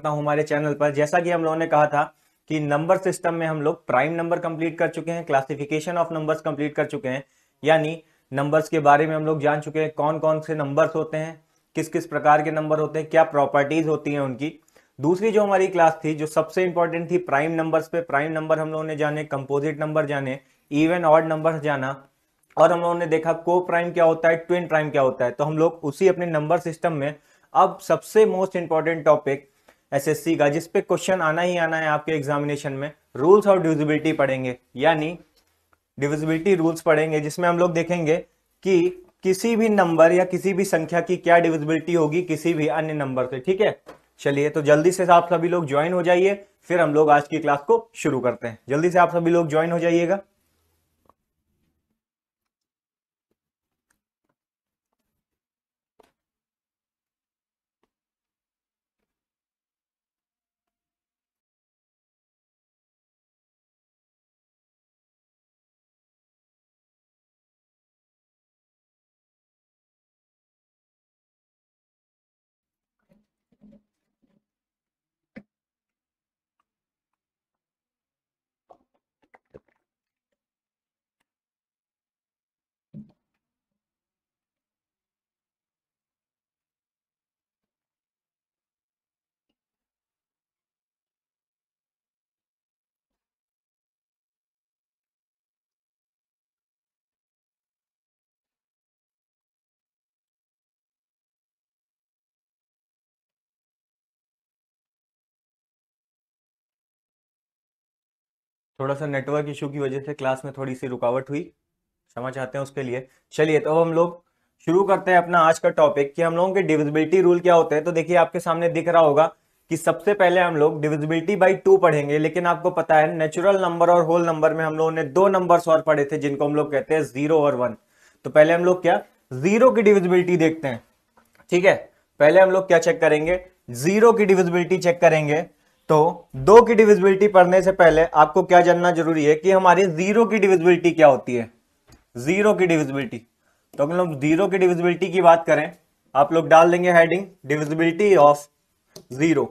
करता हूं हमारे चैनल पर जैसा कि हम लोगों ने कहा था कि नंबर सिस्टम में हम लोग प्राइम नंबर कंप्लीट कर चुके हैं क्लासिफिकेशन ऑफ नंबर्स कंप्लीट कर चुके हैं यानी नंबर्स के बारे में हम लोग जान चुके हैं कौन कौन से नंबर्स होते हैं किस किस प्रकार के नंबर होते हैं क्या प्रॉपर्टीज होती हैं उनकी दूसरी जो हमारी क्लास थी जो सबसे इंपॉर्टेंट थी प्राइम नंबर्स पे प्राइम नंबर हम लोगों ने जाने कंपोजिट नंबर जाने इवन ऑड नंबर जाना और हम लोगों ने देखा को प्राइम क्या होता है ट्विन प्राइम क्या होता है तो हम लोग उसी अपने नंबर सिस्टम में अब सबसे मोस्ट इंपॉर्टेंट टॉपिक एसएससी का जिस पे क्वेश्चन आना ही आना है आपके एग्जामिनेशन में रूल्स ऑफ डिविजिबिलिटी पढ़ेंगे यानी डिविजिबिलिटी रूल्स पढ़ेंगे जिसमें हम लोग देखेंगे कि किसी भी नंबर या किसी भी संख्या की क्या डिविजिबिलिटी होगी किसी भी अन्य नंबर से ठीक है चलिए तो जल्दी से आप सभी लोग ज्वाइन हो जाइए फिर हम लोग आज की क्लास को शुरू करते हैं जल्दी से आप सभी लोग ज्वाइन हो जाइएगा थोड़ा सा नेटवर्क इशू की वजह से क्लास में थोड़ी सी रुकावट हुई क्षमा चाहते हैं उसके लिए चलिए तो अब हम लोग शुरू करते हैं अपना आज का टॉपिक कि हम लोगों के डिविजिबिलिटी रूल क्या होते हैं तो देखिए आपके सामने दिख रहा होगा कि सबसे पहले हम लोग डिविजिबिलिटी बाई टू पढ़ेंगे लेकिन आपको पता है नेचुरल नंबर और होल नंबर में हम लोगों ने दो नंबर और पढ़े थे जिनको हम लोग कहते हैं जीरो और वन तो पहले हम लोग क्या जीरो की डिविजिबिलिटी देखते हैं ठीक है पहले हम लोग क्या चेक करेंगे जीरो की डिविजिबिलिटी चेक करेंगे तो दो की डिविजिबिलिटी पढ़ने से पहले आपको क्या जानना जरूरी है कि हमारी जीरो की डिविजिबिलिटी क्या होती है जीरो की डिविजिबिलिटी तो हम लोग जीरो की डिविजिबिलिटी की बात करें आप लोग डाल देंगे heading divisibility of zero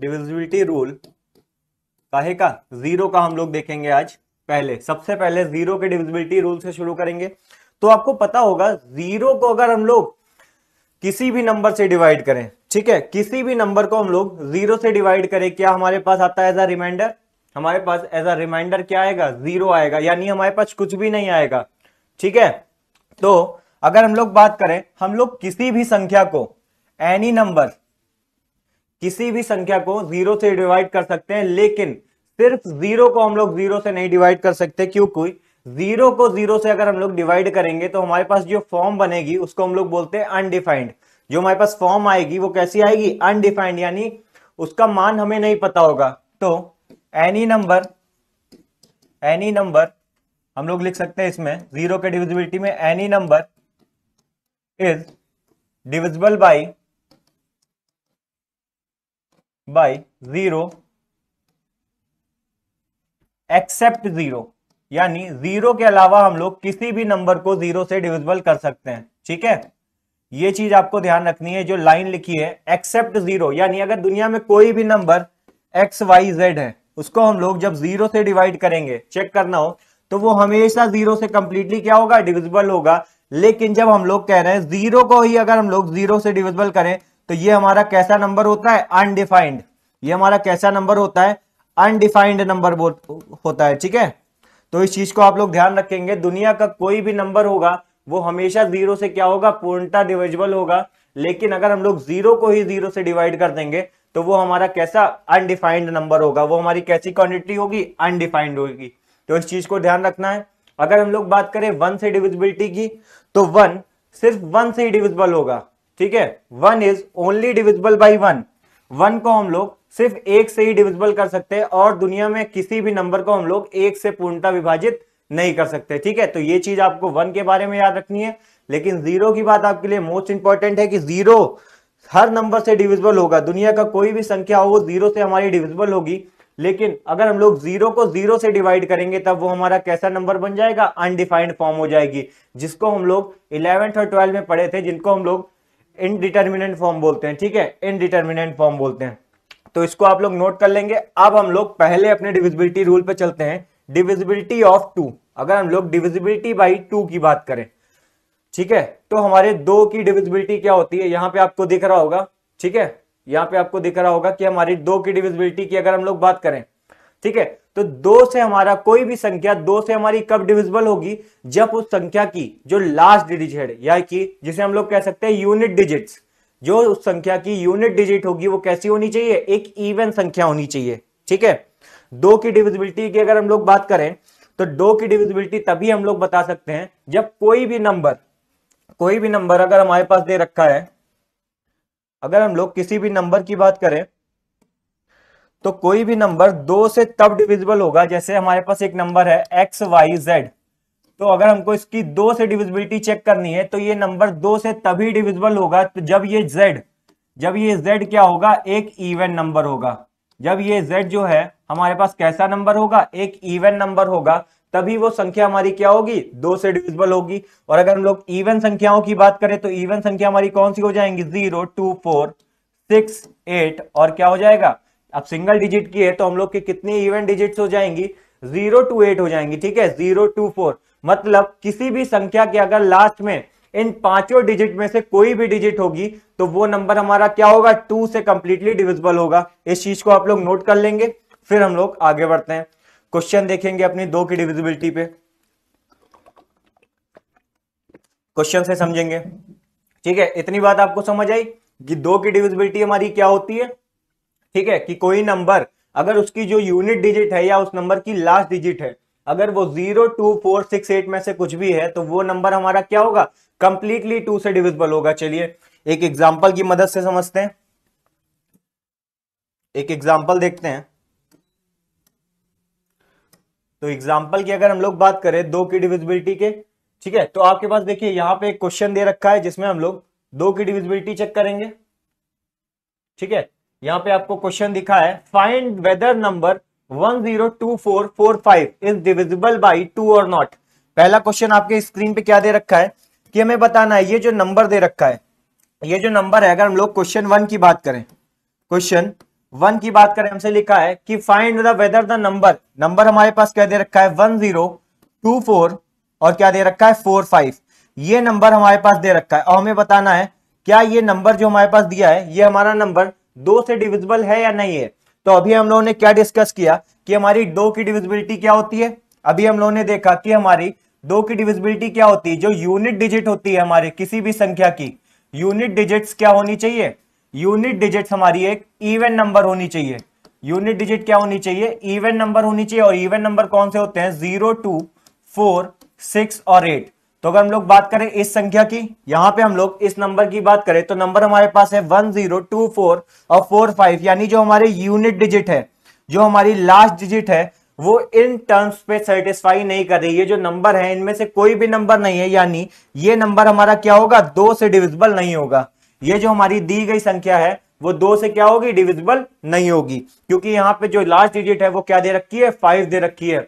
divisibility rule काहे का जीरो का हम लोग देखेंगे आज पहले सबसे पहले जीरो के डिविजिबिलिटी रूल से शुरू करेंगे तो आपको पता होगा जीरो को अगर हम लोग किसी भी नंबर से डिवाइड करें ठीक है किसी भी नंबर को हम लोग जीरो से डिवाइड करें क्या हमारे पास आता है एज अ रिमाइंडर हमारे पास एज अ रिमाइंडर क्या आएगा जीरो आएगा यानी हमारे पास कुछ भी नहीं आएगा ठीक है तो अगर हम लोग बात करें हम लोग किसी भी संख्या को एनी नंबर किसी भी संख्या को जीरो से डिवाइड कर सकते हैं लेकिन सिर्फ जीरो को हम लोग जीरो से नहीं डिवाइड कर सकते क्यों कोई जीरो को जीरो से अगर हम लोग डिवाइड करेंगे तो हमारे पास जो फॉर्म बनेगी उसको हम लोग बोलते हैं अनडिफाइंड जो हमारे पास फॉर्म आएगी वो कैसी आएगी अनडिफाइंड यानी उसका मान हमें नहीं पता होगा तो एनी नंबर एनी नंबर हम लोग लिख सकते हैं इसमें जीरो के डिविजिबिलिटी में any number is divisible by by zero except zero यानी जीरो के अलावा हम लोग किसी भी नंबर को जीरो से डिविजिबल कर सकते हैं ठीक है ये चीज आपको ध्यान रखनी है जो लाइन लिखी है एक्सेप्ट जीरो यानी अगर दुनिया में कोई भी नंबर एक्स वाई जेड है उसको हम लोग जब जीरो से डिवाइड करेंगे चेक करना हो तो वो हमेशा जीरो से कंप्लीटली क्या होगा डिविजिबल होगा लेकिन जब हम लोग कह रहे हैं जीरो को ही अगर हम लोग जीरो से डिविजिबल करें तो ये हमारा कैसा नंबर होता है अनडिफाइंड ये हमारा कैसा नंबर होता है अनडिफाइंड नंबर होता है ठीक है तो इस चीज को आप लोग ध्यान रखेंगे दुनिया का कोई भी नंबर होगा वो हमेशा जीरो से क्या होगा पूर्णता डिविजिबल होगा लेकिन अगर हम लोग जीरो को ही जीरो से डिवाइड कर देंगे तो वो हमारा कैसा अनडिफाइंड नंबर होगा वो हमारी कैसी क्वांटिटी होगी अनडिफाइंड होगी तो इस चीज को ध्यान रखना है अगर हम लोग बात करें वन से डिविजिबिलिटी की तो वन सिर्फ वन से ही डिविजिबल होगा ठीक है one is only divisible by one one को हम लोग सिर्फ एक से ही डिविजिबल कर सकते हैं और दुनिया में किसी भी नंबर को हम लोग एक से पूर्णता विभाजित नहीं कर सकते ठीक है तो ये चीज आपको वन के बारे में याद रखनी है लेकिन जीरो की बात आपके लिए मोस्ट इंपॉर्टेंट है कि जीरो हर नंबर से डिविजिबल होगा दुनिया का कोई भी संख्या हो वो जीरो से हमारी डिविजिबल होगी लेकिन अगर हम लोग जीरो को जीरो से डिवाइड करेंगे तब वो हमारा कैसा नंबर बन जाएगा अनडिफाइंड फॉर्म हो जाएगी जिसको हम लोग इलेवेंथ और ट्वेल्थ में पढ़े थे जिनको हम लोग इनडिटर्मिनेंट फॉर्म बोलते हैं ठीक है इनडिटर्मिनेंट फॉर्म बोलते हैं तो इसको आप लोग नोट कर लेंगे अब हम लोग पहले अपने डिविजिबिलिटी रूल पे चलते हैं डिविजिबिलिटी ऑफ टू अगर हम लोग डिविजिबिलिटी बाई टू की बात करें ठीक है तो हमारे दो की डिविजिबिलिटी क्या होती है यहाँ पे आपको दिख रहा होगा ठीक है यहाँ पे आपको दिख रहा होगा कि हमारी दो की डिविजिबिलिटी की अगर हम लोग बात करें ठीक है तो दो से हमारा कोई भी संख्या दो से हमारी कब डिविजिबल होगी जब उस संख्या की जो लास्ट डिजिट है या कि जिसे हम लोग कह सकते हैं यूनिट डिजिट्स जो उस संख्या की यूनिट डिजिट होगी वो कैसी होनी चाहिए एक इवन संख्या होनी चाहिए ठीक है दो की डिविजिबिलिटी की अगर हम लोग बात करें तो दो की डिविजिबिलिटी तभी हम लोग बता सकते हैं जब कोई भी नंबर कोई भी नंबर अगर हमारे पास दे रखा है अगर हम लोग किसी भी नंबर की बात करें तो कोई भी नंबर दो से तब डिविजिबल होगा जैसे हमारे पास एक नंबर है एक्स वाई जेड तो अगर हमको इसकी दो से डिविजिबिलिटी चेक करनी है तो ये नंबर दो से तभी डिविजिबल होगा तो जब ये जेड जब ये जेड क्या होगा एक इवन नंबर होगा जब ये जेड जो है हमारे पास कैसा नंबर होगा एक इवन नंबर होगा तभी वो संख्या हमारी क्या होगी दो से डिविजिबल होगी और अगर हम लोग इवन संख्याओं की बात करें तो इवन संख्या हमारी कौन सी हो जाएंगी zero two four six eight और क्या हो जाएगा अब सिंगल डिजिट की है तो हम लोग की कितनी इवन डिजिट हो जाएंगी जीरो टू एट हो जाएंगी ठीक है जीरो टू फोर मतलब किसी भी संख्या के अगर लास्ट में इन पांचों डिजिट में से कोई भी डिजिट होगी तो वो नंबर हमारा क्या होगा टू से कंप्लीटली डिविजिबल होगा इस चीज को आप लोग नोट कर लेंगे फिर हम लोग आगे बढ़ते हैं क्वेश्चन देखेंगे अपनी दो की डिविजिबिलिटी पे क्वेश्चन से समझेंगे ठीक है इतनी बात आपको समझ आई कि दो की डिविजिबिलिटी हमारी क्या होती है ठीक है कि कोई नंबर अगर उसकी जो यूनिट डिजिट है या उस नंबर की लास्ट डिजिट है अगर वो zero two four six eight में से कुछ भी है तो वो नंबर हमारा क्या होगा कंप्लीटली टू से डिविजिबल होगा चलिए एक एग्जाम्पल की मदद से समझते हैं एक एग्जाम्पल देखते हैं तो एग्जाम्पल की अगर हम लोग बात करें दो की डिविजिबिलिटी के ठीक है तो आपके पास देखिए यहां पे एक क्वेश्चन दे रखा है जिसमें हम लोग दो की डिविजिबिलिटी चेक करेंगे ठीक है यहां पे आपको क्वेश्चन दिखा है find whether number one zero two four four five is divisible by two और नॉट पहला क्वेश्चन आपके स्क्रीन पे क्या दे रखा है कि हमें बताना है ये जो नंबर दे रखा है ये जो नंबर है अगर हम लोग क्वेश्चन वन की बात करें क्वेश्चन वन की बात करें हमसे लिखा है कि find the whether the number number हमारे पास क्या दे रखा है वन जीरो टू फोर और क्या दे रखा है फोर फाइव ये नंबर हमारे पास दे रखा है और हमें बताना है क्या ये नंबर जो हमारे पास दिया है ये हमारा नंबर दो से डिविजिबल है या नहीं है तो अभी हम लोगों ने क्या डिस्कस किया कि हमारी दो की डिविजिबिलिटी क्या होती है अभी हम लोगों ने देखा कि हमारी दो की डिविजिबिलिटी क्या होती है जो यूनिट डिजिट होती है हमारे किसी भी संख्या की यूनिट डिजिट्स क्या होनी चाहिए यूनिट डिजिट्स हमारी एक इवन नंबर होनी चाहिए यूनिट डिजिट क्या होनी चाहिए इवन नंबर होनी चाहिए और इवन नंबर कौन से होते हैं जीरो टू फोर सिक्स और एट तो अगर हम लोग बात करें इस संख्या की यहां पे हम लोग इस नंबर की बात करें तो नंबर हमारे पास है वन जीरो टू फोर और फोर फाइव यानी जो हमारे यूनिट डिजिट है जो हमारी लास्ट डिजिट है वो इन टर्म्स पे सेटिस्फाई नहीं कर रही ये जो नंबर है इनमें से कोई भी नंबर नहीं है यानी ये नंबर हमारा क्या होगा दो से डिविजिबल नहीं होगा ये जो हमारी दी गई संख्या है वो दो से क्या होगी डिविजिबल नहीं होगी क्योंकि यहाँ पे जो लास्ट डिजिट है वो क्या दे रखी है फाइव दे रखी है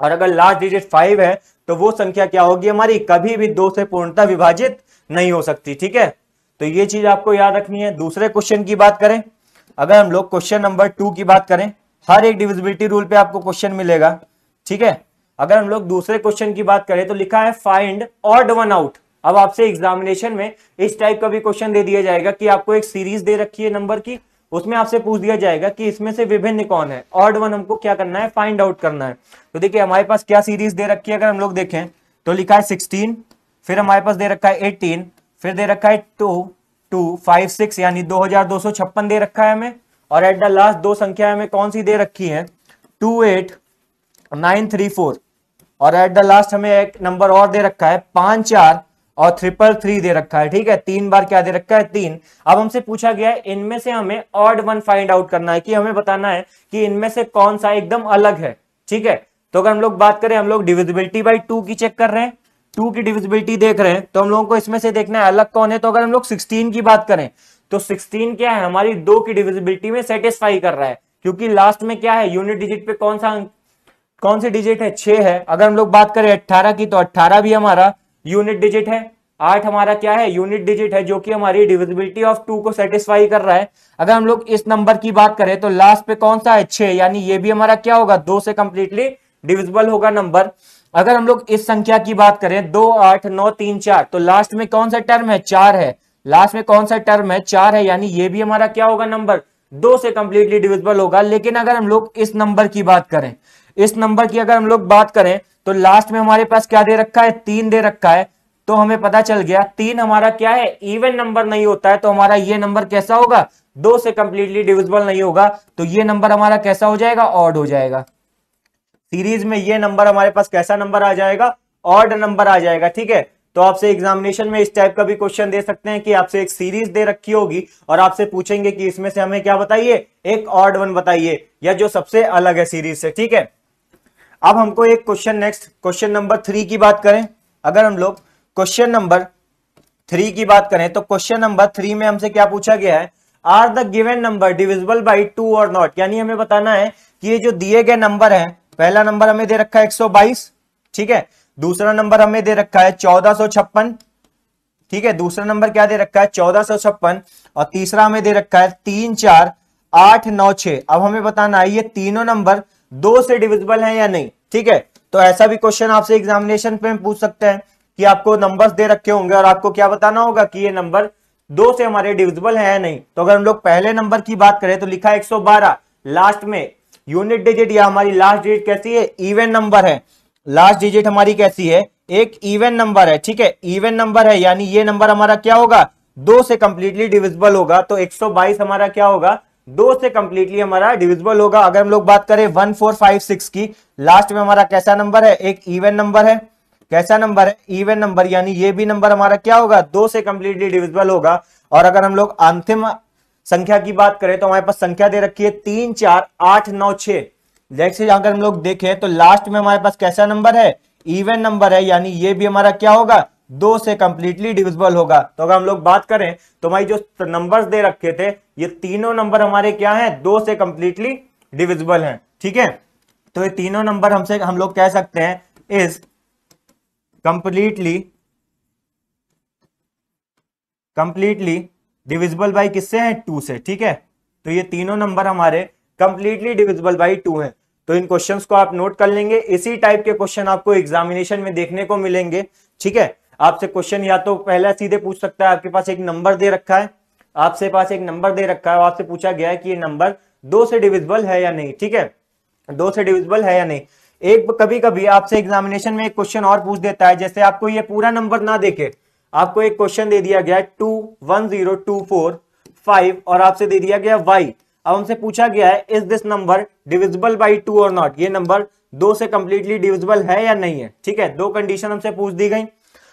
और अगर लास्ट डिजिट फाइव है तो वो संख्या क्या होगी हमारी कभी भी दो से पूर्णता विभाजित नहीं हो सकती ठीक है तो ये चीज आपको याद रखनी है दूसरे क्वेश्चन की बात करें अगर हम लोग क्वेश्चन नंबर टू की बात करें हर एक डिविजिबिलिटी रूल पे आपको क्वेश्चन मिलेगा ठीक है अगर हम लोग दूसरे क्वेश्चन की बात करें तो लिखा है फाइंड ऑड वन आउट अब आपसे एग्जामिनेशन में इस टाइप का भी क्वेश्चन दे दिया जाएगा कि आपको एक सीरीज दे रखी है नंबर की उसमें आपसे पूछ दिया जाएगा कि इसमें से विभिन्न कौन है ऑर्ड वन हमको क्या करना है फाइंड आउट करना है तो देखिए हमारे पास क्या सीरीज दे रखी है अगर हम लोग देखें तो लिखा है सिक्सटीन फिर हमारे पास दे रखा है एटीन फिर दे रखा है टू टू फाइव सिक्स यानी दो हजार दो सौ छप्पन दे रखा है हमें और एट द लास्ट दो संख्या हमें कौन सी दे रखी है two eight nine three four और एट द लास्ट हमें एक नंबर और दे रखा है पांच चार और ट्रिपल थ्री दे रखा है ठीक है तीन बार क्या दे रखा है तीन अब हमसे पूछा गया है इनमें से हमें ऑड वन फाइंड आउट करना है कि हमें बताना है कि इनमें से कौन सा एकदम अलग है ठीक है तो अगर हम लोग बात करें हम लोग डिविजिबिलिटी बाई टू की चेक कर रहे हैं टू की डिविजिबिलिटी देख रहे हैं तो हम लोगों को इसमें से देखना है अलग कौन है तो अगर हम लोग सिक्सटीन की बात करें तो सिक्सटीन क्या है हमारी दो की डिविजिबिलिटी में सेटिस्फाई कर रहा है क्योंकि लास्ट में क्या है यूनिट डिजिट पे कौन सा कौन सी डिजिट है छह है अगर हम लोग बात करें अट्ठारह की तो अट्ठारह भी हमारा यूनिट डिजिट है आठ हमारा क्या है यूनिट डिजिट है जो कि हमारी डिविजिबिलिटी ऑफ टू को सेटिस्फाई कर रहा है अगर हम लोग इस नंबर की बात करें तो लास्ट पे कौन सा है छह यानी ये भी हमारा क्या होगा दो से कंप्लीटली डिविजिबल होगा नंबर अगर हम लोग इस संख्या की बात करें दो आठ नौ तीन चार तो लास्ट में कौन सा टर्म है चार है लास्ट में कौन सा टर्म है चार है यानी ये भी हमारा क्या होगा नंबर दो से कंप्लीटली डिविजिबल होगा लेकिन अगर हम लोग इस नंबर की बात करें इस नंबर की अगर हम लोग बात करें तो लास्ट में हमारे पास क्या दे रखा है तीन दे रखा है तो हमें पता चल गया तीन हमारा क्या है इवन नंबर नहीं होता है तो हमारा ये नंबर कैसा होगा दो से कंप्लीटली डिविजिबल नहीं होगा तो ये नंबर हमारा कैसा हो जाएगा ऑड हो जाएगा सीरीज में ये नंबर हमारे पास कैसा नंबर आ जाएगा ऑड नंबर आ जाएगा ठीक है तो आपसे एग्जामिनेशन में इस टाइप का भी क्वेश्चन दे सकते हैं कि आपसे एक सीरीज दे रखी होगी और आपसे पूछेंगे कि इसमें से हमें क्या बताइए एक ऑड वन बताइए या जो सबसे अलग है सीरीज से ठीक है अब हमको एक question next question number three की बात करें अगर हम लोग क्वेश्चन नंबर थ्री की बात करें तो क्वेश्चन नंबर थ्री में हमसे क्या पूछा गया है are the given number divisible by two और नॉट यानी हमें बताना है कि ये जो दिए गए नंबर है पहला नंबर हमें दे रखा है एक ठीक है दूसरा नंबर हमें दे रखा है चौदह ठीक है दूसरा नंबर क्या दे रखा है चौदह और तीसरा हमें दे रखा है तीन चार आठ नौ छ अब हमें बताना है ये तीनों नंबर दो से डिविजिबल है या नहीं ठीक है तो ऐसा भी क्वेश्चन आपसे एग्जामिनेशन पे पूछ सकते हैं कि आपको नंबर्स दे रखे होंगे और आपको क्या बताना होगा कि ये नंबर दो से हमारे डिविजिबल है या नहीं तो अगर हम लोग पहले नंबर की बात करें तो लिखा सौ बारह लास्ट में यूनिट डिजिट या हमारी लास्ट डिजिट कैसी है इवेंट नंबर है लास्ट डिजिट हमारी कैसी है एक इवन नंबर है ठीक है इवन नंबर है यानी ये नंबर हमारा क्या होगा दो से कंप्लीटली डिविजिबल होगा तो 122 हमारा क्या होगा दो से कंप्लीटली हमारा डिविजिबल होगा अगर हम लोग बात करें वन फोर फाइव सिक्स की लास्ट में हमारा कैसा नंबर है एक इवन नंबर है कैसा नंबर है इवन नंबर यानी ये भी नंबर हमारा क्या होगा दो से कंप्लीटली डिविजिबल होगा और अगर हम लोग अंतिम संख्या की बात करें तो हमारे पास संख्या दे रखी है तीन चार आठ नौ छह जैसे अगर हम लोग देखें तो लास्ट में हमारे पास कैसा नंबर है इवन नंबर है यानी ये भी हमारा क्या होगा दो से कंप्लीटली डिविजिबल होगा तो अगर हम लोग बात करें तो भाई जो नंबर्स दे रखे थे ये तीनों नंबर हमारे क्या हैं दो से कंप्लीटली डिविजिबल हैं ठीक है तो ये तीनों नंबर हमसे हम लोग कह सकते हैं is completely completely divisible by किससे है टू से ठीक है तो ये तीनों नंबर हमारे कंप्लीटली डिविजिबल बाई टू है तो इन क्वेश्चंस को आप नोट कर लेंगे इसी टाइप के क्वेश्चन आपको एग्जामिनेशन में देखने को मिलेंगे ठीक है आपसे क्वेश्चन या तो पहला सीधे पूछ सकता है आपके पास एक नंबर दे रखा है आपसे पास एक नंबर दे रखा है आपसे पूछा गया है कि ये नंबर दो से डिविजिबल है या नहीं ठीक है दो से डिविजिबल है या नहीं एक कभी कभी आपसे एग्जामिनेशन में एक क्वेश्चन और पूछ देता है जैसे आपको ये पूरा नंबर ना देखे आपको एक क्वेश्चन दे दिया गया two one zero two four five और आपसे दे दिया गया वाई अब हमसे पूछा गया है is this number divisible by two और नॉट ये नंबर दो से कंप्लीटली डिविजिबल है या नहीं है ठीक है दो कंडीशन हमसे पूछ दी गई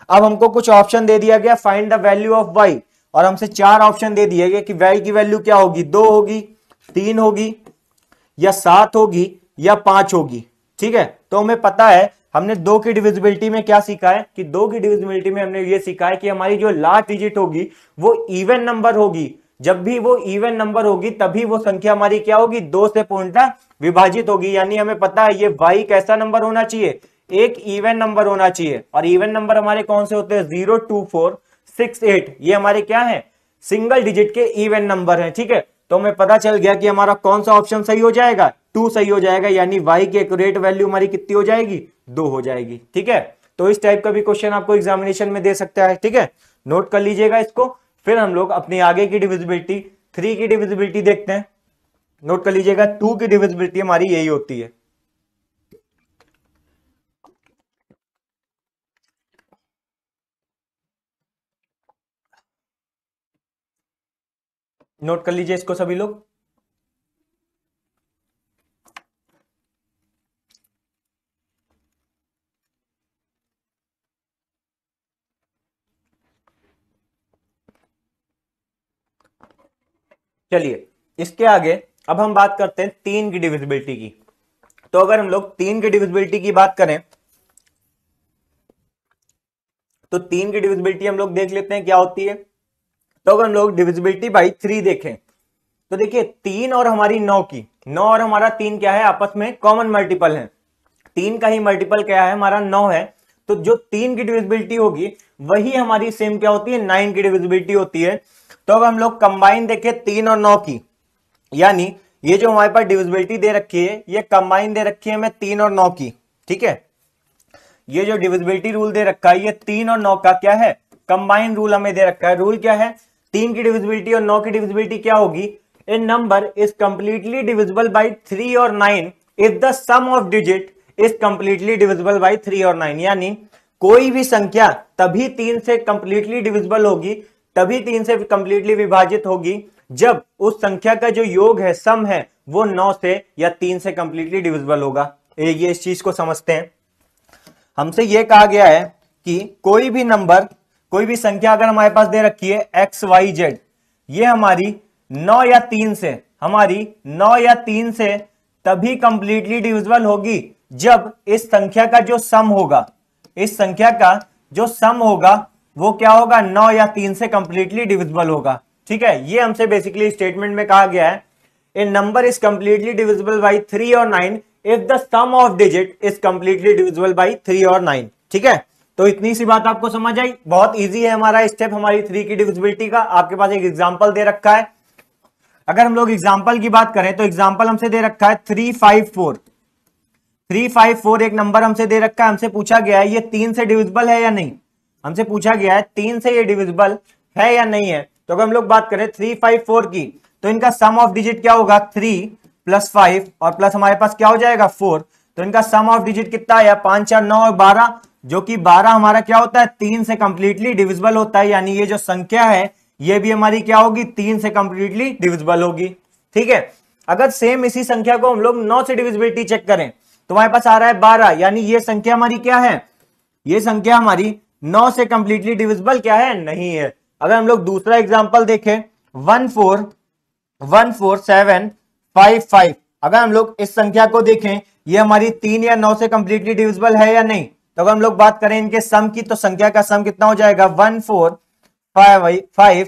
अब हमको कुछ ऑप्शन दे दिया गया find the value of y और हमसे चार ऑप्शन दे दिए गए कि वाई की वैल्यू क्या होगी दो होगी तीन होगी या सात होगी या पांच होगी ठीक है तो हमें पता है हमने दो की डिविजिबिलिटी में क्या सीखा है कि दो की डिविजिबिलिटी में हमने ये सीखा है कि हमारी जो लास्ट डिजिट होगी वो इवन नंबर होगी जब भी वो इवन नंबर होगी तभी वो संख्या हमारी क्या होगी दो से पूर्णता विभाजित होगी यानी हमें पता है ये वाई कैसा नंबर होना चाहिए एक इवेंट नंबर होना चाहिए और इवेंट नंबर हमारे कौन से होते हैं zero two four six eight ये हमारे क्या है सिंगल डिजिट के इवेंट नंबर है ठीक है तो हमें पता चल गया कि हमारा कौन सा ऑप्शन सही हो जाएगा टू सही हो जाएगा यानी वाई की एक्यूरेट वैल्यू हमारी कितनी हो जाएगी दो हो जाएगी ठीक है तो इस टाइप का भी क्वेश्चन आपको एग्जामिनेशन में दे सकता है ठीक है नोट कर लीजिएगा इसको फिर हम लोग अपनी आगे की डिविजिबिलिटी थ्री की डिविजिबिलिटी देखते हैं नोट कर लीजिएगा टू की डिविजिबिलिटी हमारी यही होती है नोट कर लीजिए इसको सभी लोग चलिए इसके आगे अब हम बात करते हैं तीन की डिविजिबिलिटी की तो अगर हम लोग तीन की डिविजिबिलिटी की बात करें तो तीन की डिविजिबिलिटी हम लोग देख लेते हैं क्या होती है तो अगर हम लोग डिविजिबिलिटी बाई थ्री देखें तो देखिए तीन और हमारी नौ की नौ और हमारा तीन क्या है आपस में कॉमन मल्टीपल है तीन का ही मल्टीपल क्या है हमारा नौ है तो जो तीन की डिविजिबिलिटी होगी वही हमारी सेम क्या होती है नाइन की डिविजिबिलिटी होती है तो अगर हम लोग कंबाइन देखें तीन और नौ की यानी ये जो हमारे पास डिविजिबिलिटी दे रखी है ये कंबाइन दे रखी है हमें तीन और नौ की ठीक है ये जो डिविजिबिलिटी रूल दे रखा है ये तीन और नौ का क्या है कंबाइन रूल हमें दे रखा है रूल क्या है तीन की डिविजिबिलिटी और नौ की डिविजिबिलिटी क्या होगी a number is completely divisible by three और nine if the sum of digit is completely divisible by three और नाइन यानी कोई भी संख्या तभी तीन से कंप्लीटली डिविजिबल होगी तभी तीन से कंप्लीटली विभाजित होगी जब उस संख्या का जो योग है सम है वो नौ से या तीन से कंप्लीटली डिविजिबल होगा ये इस चीज को समझते हैं हमसे ये कहा गया है कि कोई भी नंबर कोई भी संख्या अगर हमारे पास दे रखी है एक्स वाई जेड ये हमारी नौ या तीन से हमारी नौ या तीन से तभी कंप्लीटली डिविजिबल होगी जब इस संख्या का जो सम होगा इस संख्या का जो सम होगा वो क्या होगा नौ या तीन से कंप्लीटली डिविजिबल होगा ठीक है ये हमसे बेसिकली स्टेटमेंट में कहा गया है a number is completely divisible by three और nine if the sum of digit is completely divisible by three और नाइन ठीक है तो इतनी सी बात आपको समझ आई बहुत इजी है हमारा स्टेप हमारी थ्री की डिविजिबिलिटी का आपके पास एक एग्जाम्पल दे रखा है अगर हम लोग एग्जाम्पल की बात करें तो एग्जाम्पल हमसे दे रखा है three five four three five four एक नंबर हमसे दे रखा है हमसे पूछा गया है ये तीन से डिविजिबल है या नहीं हमसे पूछा गया है तीन से ये डिविजिबल है या नहीं है तो अगर हम लोग बात करें थ्री फाइव फोर की तो इनका सम ऑफ डिजिट क्या होगा थ्री प्लस फाइव और प्लस हमारे पास क्या हो जाएगा फोर तो इनका सम ऑफ डिजिट कितना आया पांच चार नौ और बारह जो कि 12 हमारा क्या होता है तीन से कंप्लीटली डिविजिबल होता है यानी ये जो संख्या है ये भी हमारी क्या होगी तीन से कंप्लीटली डिविजिबल होगी ठीक है अगर सेम इसी संख्या को हम लोग नौ से डिविजिबिलिटी चेक करें तो हमारे पास आ रहा है बारह यानी ये संख्या हमारी क्या है ये संख्या हमारी नौ से कंप्लीटली डिविजिबल क्या है नहीं है अगर हम लोग दूसरा एग्जाम्पल देखें one four one four seven five five अगर हम लोग इस संख्या को देखें ये हमारी तीन या नौ से कंप्लीटली डिविजिबल है या नहीं तो अगर हम लोग बात करें इनके सम की तो संख्या का सम कितना हो जाएगा one four five five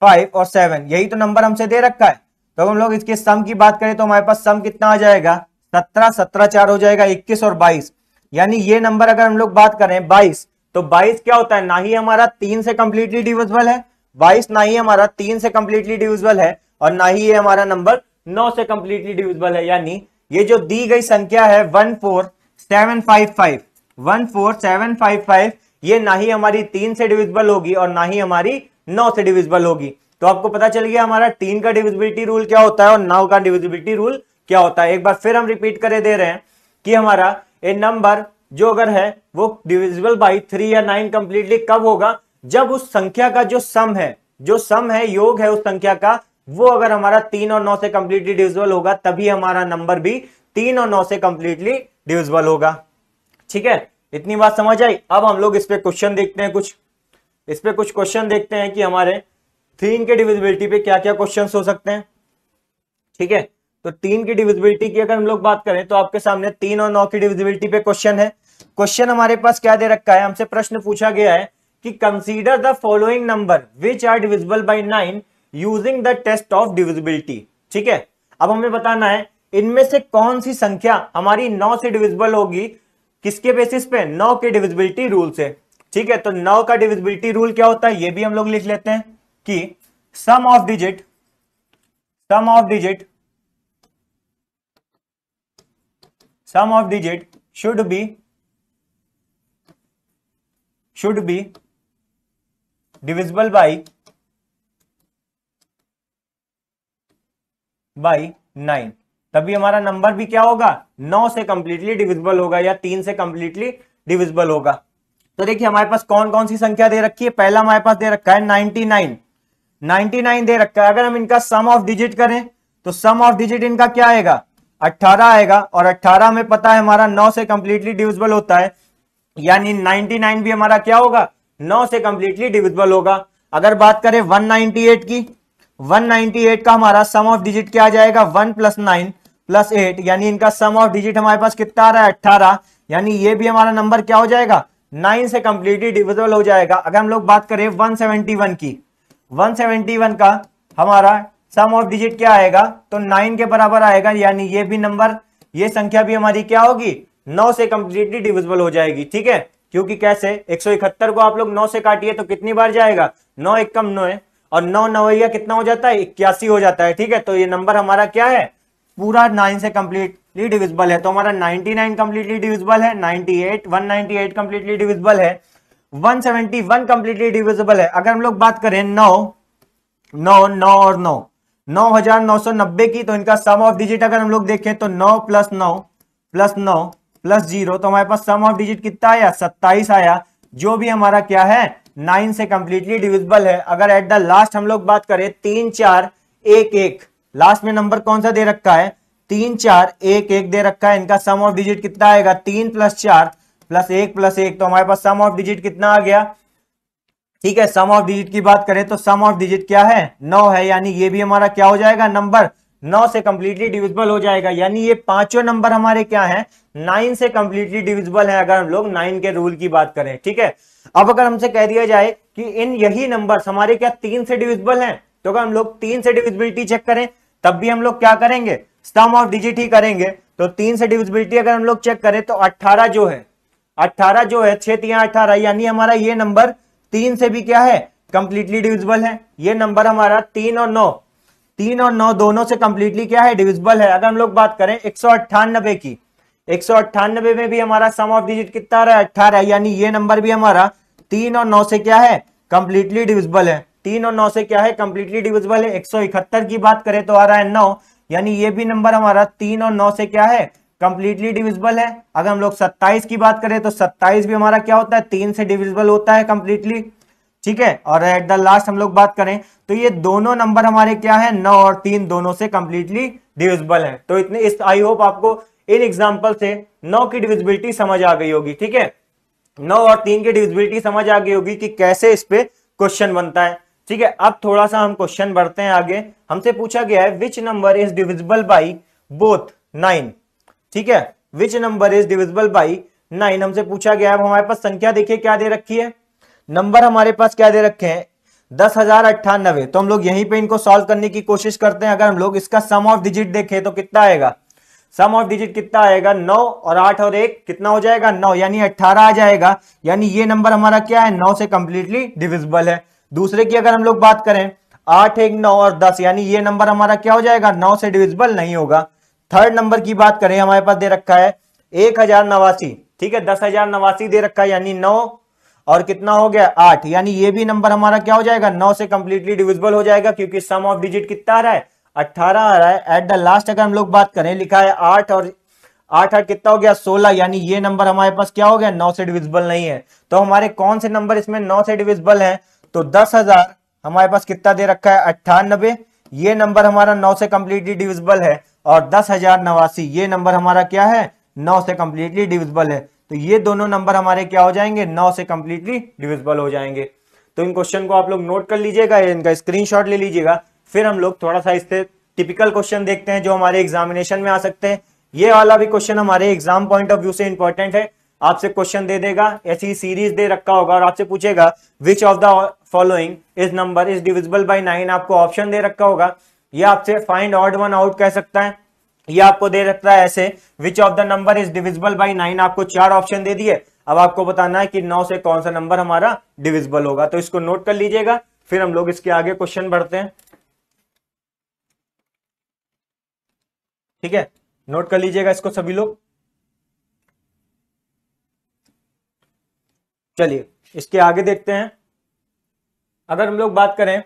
five और सेवन यही तो नंबर हमसे दे रखा है तो अगर हम लोग इसके सम की बात करें तो हमारे पास सम कितना आ जाएगा सत्रह सत्रह चार हो जाएगा इक्कीस और बाईस यानी ये नंबर अगर हम लोग बात करें बाईस तो बाईस क्या होता है ना ही हमारा तीन से कंप्लीटली डिविजल है बाईस ना ही हमारा तीन से कंप्लीटली डिविजल है और ना ही ये हमारा नंबर नौ से कंप्लीटली डिविजल है यानी ये जो दी गई संख्या है one four seven five five one four seven five five ये ना ही हमारी तीन से डिविजिबल होगी और ना ही हमारी नौ से डिविजिबल होगी तो आपको पता चल गया हमारा तीन का डिविजिबिलिटी रूल क्या होता है और नौ का डिविजिबिलिटी रूल क्या होता है एक बार फिर हम रिपीट करे दे रहे हैं कि हमारा ए नंबर जो अगर है वो डिविजिबल बाई थ्री या नाइन कंप्लीटली कब होगा जब उस संख्या का जो सम है जो सम है योग है उस संख्या का वो अगर हमारा तीन और नौ से कंप्लीटली डिविजिबल होगा तभी हमारा नंबर भी तीन और नौ से कंप्लीटली डिविजिबल होगा ठीक है इतनी बात समझ आई अब हम लोग इस पे क्वेश्चन देखते हैं कुछ इस पे कुछ क्वेश्चन देखते हैं कि हमारे तीन के डिविजिबिलिटी पे क्या क्या क्वेश्चन हो सकते हैं ठीक है तो तीन की डिविजिबिलिटी की अगर हम लोग बात करें तो आपके सामने तीन और नौ की डिविजिबिलिटी पे क्वेश्चन है क्वेश्चन हमारे पास क्या दे रखा है हमसे प्रश्न पूछा गया है कि consider the following number which are divisible by nine using the test of divisibility ठीक है अब हमें बताना है इनमें से कौन सी संख्या हमारी नौ से डिविजिबल होगी किसके बेसिस पे नौ के डिविजिबिलिटी रूल से ठीक है तो नौ का डिविजिबिलिटी रूल क्या होता है ये भी हम लोग लिख लेते हैं कि sum of digit sum of digit sum of digit should be should be divisible by by nine तभी हमारा नंबर भी क्या होगा नौ से कंप्लीटली डिविजिबल होगा या तीन से कंप्लीटली डिविजिबल होगा तो देखिए हमारे पास कौन कौन सी संख्या दे रखी है पहला हमारे पास दे रखा है नाइनटी नाइन नाइनटी नाइन दे रखा है अगर हम इनका सम ऑफ डिजिट करें तो सम ऑफ डिजिट इनका क्या आएगा अट्ठारह आएगा और अट्ठारह में पता है हमारा नौ से कंप्लीटली डिविजिबल होता है यानी नाइनटी नाइन भी हमारा क्या होगा नौ से कंप्लीटली डिविजिबल होगा अगर बात करें वन एट की वन एट का हमारा सम ऑफ डिजिट क्या आ जाएगा one plus nine plus eight यानी इनका सम ऑफ डिजिट हमारे पास कितना आ रहा है अट्ठारह यानी ये भी हमारा नंबर क्या हो जाएगा नाइन से कंप्लीटली डिविजिबल हो जाएगा अगर हम लोग बात करें वन की वन का हमारा सम ऑफ डिजिट क्या आएगा तो नाइन के बराबर आएगा यानी ये भी नंबर ये संख्या भी हमारी क्या होगी नौ से कंप्लीटली डिविजिबल हो जाएगी ठीक है क्योंकि कैसे एक को आप लोग नौ से काटिए तो कितनी बार जाएगा नौ एक कम नौ है और नौ नवैया कितना हो जाता है इक्यासी हो जाता है ठीक है तो ये नंबर हमारा क्या है पूरा नाइन से कंप्लीटली डिविजिबल है तो हमारा नाइनटी नाइन कंप्लीटली डिविजिबल है ninety eight one ninety eight completely divisible है one seventy one completely divisible है अगर हम लोग बात करें नौ नौ नौ और नौ नौ हजार नौ सौ नब्बे की तो इनका सम ऑफ डिजिट अगर हम लोग देखें तो नौ प्लस नौ प्लस नौ प्लस जीरो तो हमारे पास सम ऑफ डिजिट कितना आया सत्ताईस आया जो भी हमारा क्या है नाइन से कंप्लीटली डिविजिबल है अगर एट द लास्ट हम लोग बात करें तीन चार एक एक लास्ट में नंबर कौन सा दे रखा है तीन चार एक एक दे रखा है इनका सम ऑफ डिजिट कितना आएगा तीन प्लस चार प्लस एक प्लस एक तो हमारे पास सम ऑफ डिजिट कितना आ गया ठीक है सम ऑफ डिजिट की बात करें तो सम ऑफ डिजिट क्या है नौ है यानी ये भी हमारा क्या हो जाएगा नंबर नौ से कंप्लीटली डिविजिबल हो जाएगा यानी ये पांचों नंबर हमारे क्या है नाइन से कंप्लीटली डिविजिबल है अगर हम लोग नाइन के रूल की बात करें ठीक है अब अगर हमसे कह दिया जाए कि इन यही नंबर हमारे क्या तीन से डिविजिबल है तो अगर हम लोग तीन से डिविजिबिलिटी चेक करें तब भी हम लोग क्या करेंगे सम ऑफ डिजिट ही करेंगे तो तीन से डिविजिबिलिटी अगर हम लोग चेक करें तो अट्ठारह जो है अट्ठारह जो है छह तीन अट्ठारह यानी हमारा ये नंबर तीन से भी क्या है कंप्लीटली डिविजिबल है ये नंबर हमारा तीन और नौ तीन और नौ दोनों से कंप्लीटली क्या है डिविजिबल है अगर हम लोग बात करें एक की एक में भी हमारा सम ऑफ डिजिट कितना रहा है अट्ठारह यानी ये नंबर भी हमारा तीन और नौ से क्या है कंप्लीटली डिविजिबल है तीन और नौ से क्या है कंप्लीटली डिविजिबल है एक सौ इकहत्तर की बात करें तो आ रहा है नौ यानी ये भी नंबर हमारा तीन और नौ से क्या है कंप्लीटली डिविजिबल है अगर हम लोग सत्ताईस की बात करें तो सत्ताईस भी हमारा क्या होता है तीन से डिविजिबल होता है कंप्लीटली ठीक है और एट द लास्ट हम लोग बात करें तो ये दोनों नंबर हमारे क्या है नौ और तीन दोनों से कंप्लीटली डिविजिबल है तो इतने इस आई होप आपको इन एग्जाम्पल से नौ की डिविजिबिलिटी समझ आ गई होगी ठीक है नौ और तीन की डिविजिबिलिटी समझ आ गई होगी कि कैसे इस पे क्वेश्चन बनता है ठीक है अब थोड़ा सा हम क्वेश्चन बढ़ते हैं आगे हमसे पूछा गया है which number is divisible by both nine ठीक है which number is divisible by nine हमसे पूछा गया है हमारे पास संख्या देखिए क्या दे रखी है नंबर हमारे पास क्या दे रखे हैं दस हजार अट्ठानबे तो हम लोग यहीं पे इनको सॉल्व करने की कोशिश करते हैं अगर हम लोग इसका सम ऑफ डिजिट देखें तो कितना आएगा सम ऑफ डिजिट कितना आएगा नौ और आठ और एक कितना हो जाएगा नौ यानी अट्ठारह आ जाएगा यानी ये नंबर हमारा क्या है नौ से कंप्लीटली डिविजिबल है दूसरे की अगर हम लोग बात करें आठ एक नौ और दस यानी ये नंबर हमारा क्या हो जाएगा नौ से डिविजिबल नहीं होगा थर्ड नंबर की बात करें हमारे पास दे रखा है एक हजार नवासी ठीक है दस हजार नवासी दे रखा है यानी नौ और कितना हो गया आठ यानी ये भी नंबर हमारा क्या हो जाएगा नौ से कंप्लीटली डिविजिबल हो जाएगा क्योंकि सम ऑफ डिजिट कितना आ रहा है अट्ठारह आ रहा है एट द लास्ट अगर हम लोग बात करें लिखा है आठ और आठ आठ कितना हो गया सोलह यानी ये नंबर हमारे पास क्या हो गया नौ से डिविजिबल नहीं है तो हमारे कौन से नंबर इसमें नौ से डिविजिबल है तो दस हजार हमारे पास कितना दे रखा है अट्ठानबे ये नंबर हमारा नौ से कंप्लीटली डिविजिबल है और दस हजार नवासी ये नंबर हमारा क्या है नौ से कंप्लीटली डिविजिबल है तो ये दोनों नंबर हमारे क्या हो जाएंगे नौ से कंप्लीटली डिविजिबल हो जाएंगे तो इन क्वेश्चन को आप लोग नोट कर लीजिएगा इनका स्क्रीन ले लीजिएगा फिर हम लोग थोड़ा सा इससे टिपिकल क्वेश्चन देखते हैं जो हमारे एग्जामिनेशन में आ सकते हैं ये वाला भी क्वेश्चन हमारे एग्जाम पॉइंट ऑफ व्यू से इंपॉर्टेंट है आपसे क्वेश्चन दे देगा ऐसी सीरीज दे रखा होगा और आपसे पूछेगा which of the following is number is divisible by nine आपको ऑप्शन दे रखा होगा ये आपसे फाइंड ऑड वन आउट कह सकता है ये आपको दे रखता है ऐसे which of the number is divisible by nine आपको चार ऑप्शन दे दिए अब आपको बताना है कि नौ से कौन सा नंबर हमारा डिविजिबल होगा तो इसको नोट कर लीजिएगा फिर हम लोग इसके आगे क्वेश्चन बढ़ते हैं ठीक है नोट कर लीजिएगा इसको सभी लोग चलिए इसके आगे देखते हैं अगर हम लोग बात करें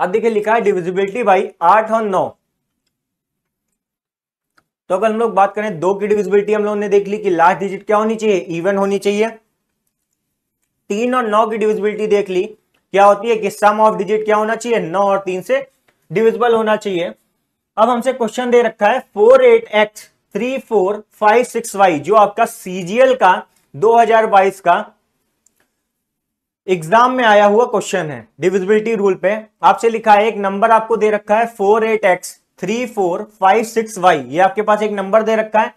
अब देखिए लिखा है डिविजिबिलिटी बाई आठ और नौ तो अगर हम लोग बात करें दो की डिविजिबिलिटी हम लोगों ने देख ली कि लास्ट डिजिट क्या होनी चाहिए इवन होनी चाहिए तीन और नौ की डिविजिबिलिटी देख ली क्या होती है कि सम ऑफ डिजिट क्या होना चाहिए नौ और तीन से डिविजिबल होना चाहिए अब हमसे क्वेश्चन दे रखा है four eight x three four five six y जो आपका सीजीएल का बाईस का एग्जाम में आया हुआ क्वेश्चन है डिविजिबिलिटी रूल पे आपसे लिखा है एक नंबर आपको दे रखा है four eight x three four five six y ये आपके पास एक नंबर दे रखा है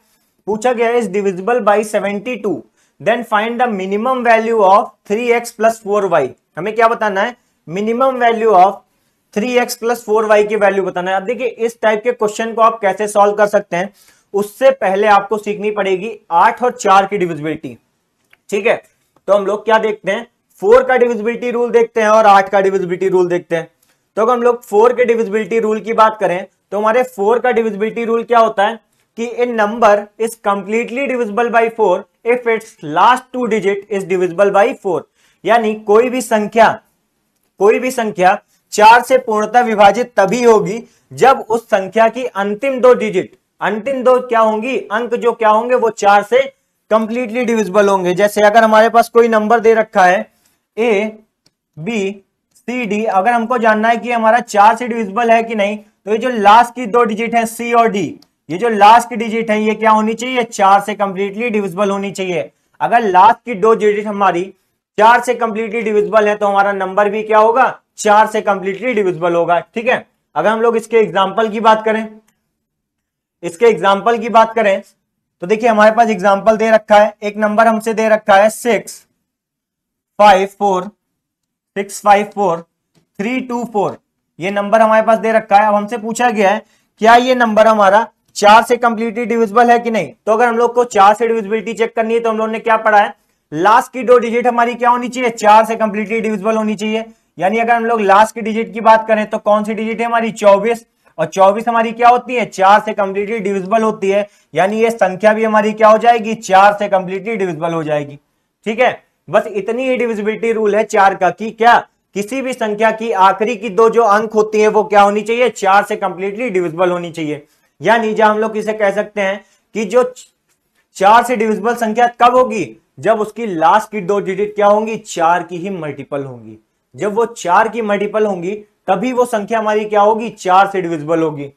पूछा गया is divisible by seventy two then find the minimum value of three x plus four y हमें क्या बताना है minimum value of three x plus four y की वैल्यू बताना है अब देखिए इस टाइप के क्वेश्चन को आप कैसे सॉल्व कर सकते हैं उससे पहले आपको सीखनी पड़ेगी आठ और चार की डिविजिबिलिटी ठीक है तो हम लोग क्या देखते हैं फोर का डिविजिबिलिटी रूल देखते हैं और आठ का डिविजिबिलिटी रूल देखते हैं तो अगर हम लोग फोर के डिविजिबिलिटी रूल की बात करें तो हमारे फोर का डिविजिबिलिटी रूल क्या होता है कि a number is completely divisible by four if its last two digit is divisible by four यानी कोई भी संख्या कोई भी संख्या चार से पूर्णतः विभाजित तभी होगी जब उस संख्या की अंतिम दो डिजिट अंतिम दो क्या होंगी अंक जो क्या होंगे वो चार से कंप्लीटली डिविजिबल होंगे जैसे अगर हमारे पास कोई नंबर दे रखा है ए बी सी डी अगर हमको जानना है कि हमारा चार से डिविजिबल है कि नहीं तो ये जो लास्ट की दो डिजिट है सी और डी ये जो लास्ट की डिजिट है ये क्या होनी चाहिए चार से कंप्लीटली डिविजिबल होनी चाहिए अगर लास्ट की दो डिजिट हमारी चार से कंप्लीटली डिविजिबल है तो हमारा नंबर भी क्या होगा चार से कंप्लीटली डिविजिबल होगा ठीक है अगर हम लोग इसके एग्जाम्पल की बात करें इसके एग्जाम्पल की बात करें तो देखिए हमारे पास एग्जाम्पल दे रखा है एक नंबर हमसे दे रखा है six five four six five four three two four ये नंबर हमारे पास दे रखा है अब हमसे पूछा गया है क्या ये नंबर हमारा चार से कंप्लीटली डिविजिबल है कि नहीं तो अगर हम लोग को चार से डिविजिबिलिटी चेक करनी है तो हम लोग ने क्या पढ़ा है लास्ट की दो डिजिट हमारी क्या होनी चाहिए चार से कंप्लीटली डिविजिबल होनी चाहिए यानी अगर हम लोग लास्ट की डिजिट की बात करें तो कौन सी डिजिट है हमारी चौबीस और चौबीस हमारी क्या होती है चार से कंप्लीटली डिविजिबल होती है यानी ये संख्या भी हमारी क्या हो जाएगी चार से कंप्लीटली डिविजिबल हो जाएगी ठीक है बस इतनी ही डिविजिबिलिटी रूल है चार का कि क्या किसी भी संख्या की आखिरी की दो जो अंक होती है वो क्या होनी चाहिए चार से कंप्लीटली डिविजिबल होनी चाहिए या नीचे हम लोग इसे कह सकते हैं कि जो चार से डिविजिबल संख्या कब होगी जब उसकी लास्ट की दो डिजिट क्या होंगी चार की ही मल्टीपल होंगी जब वो चार की मल्टीपल होंगी तभी वो संख्या हमारी क्या होगी चार से डिविजिबल होगी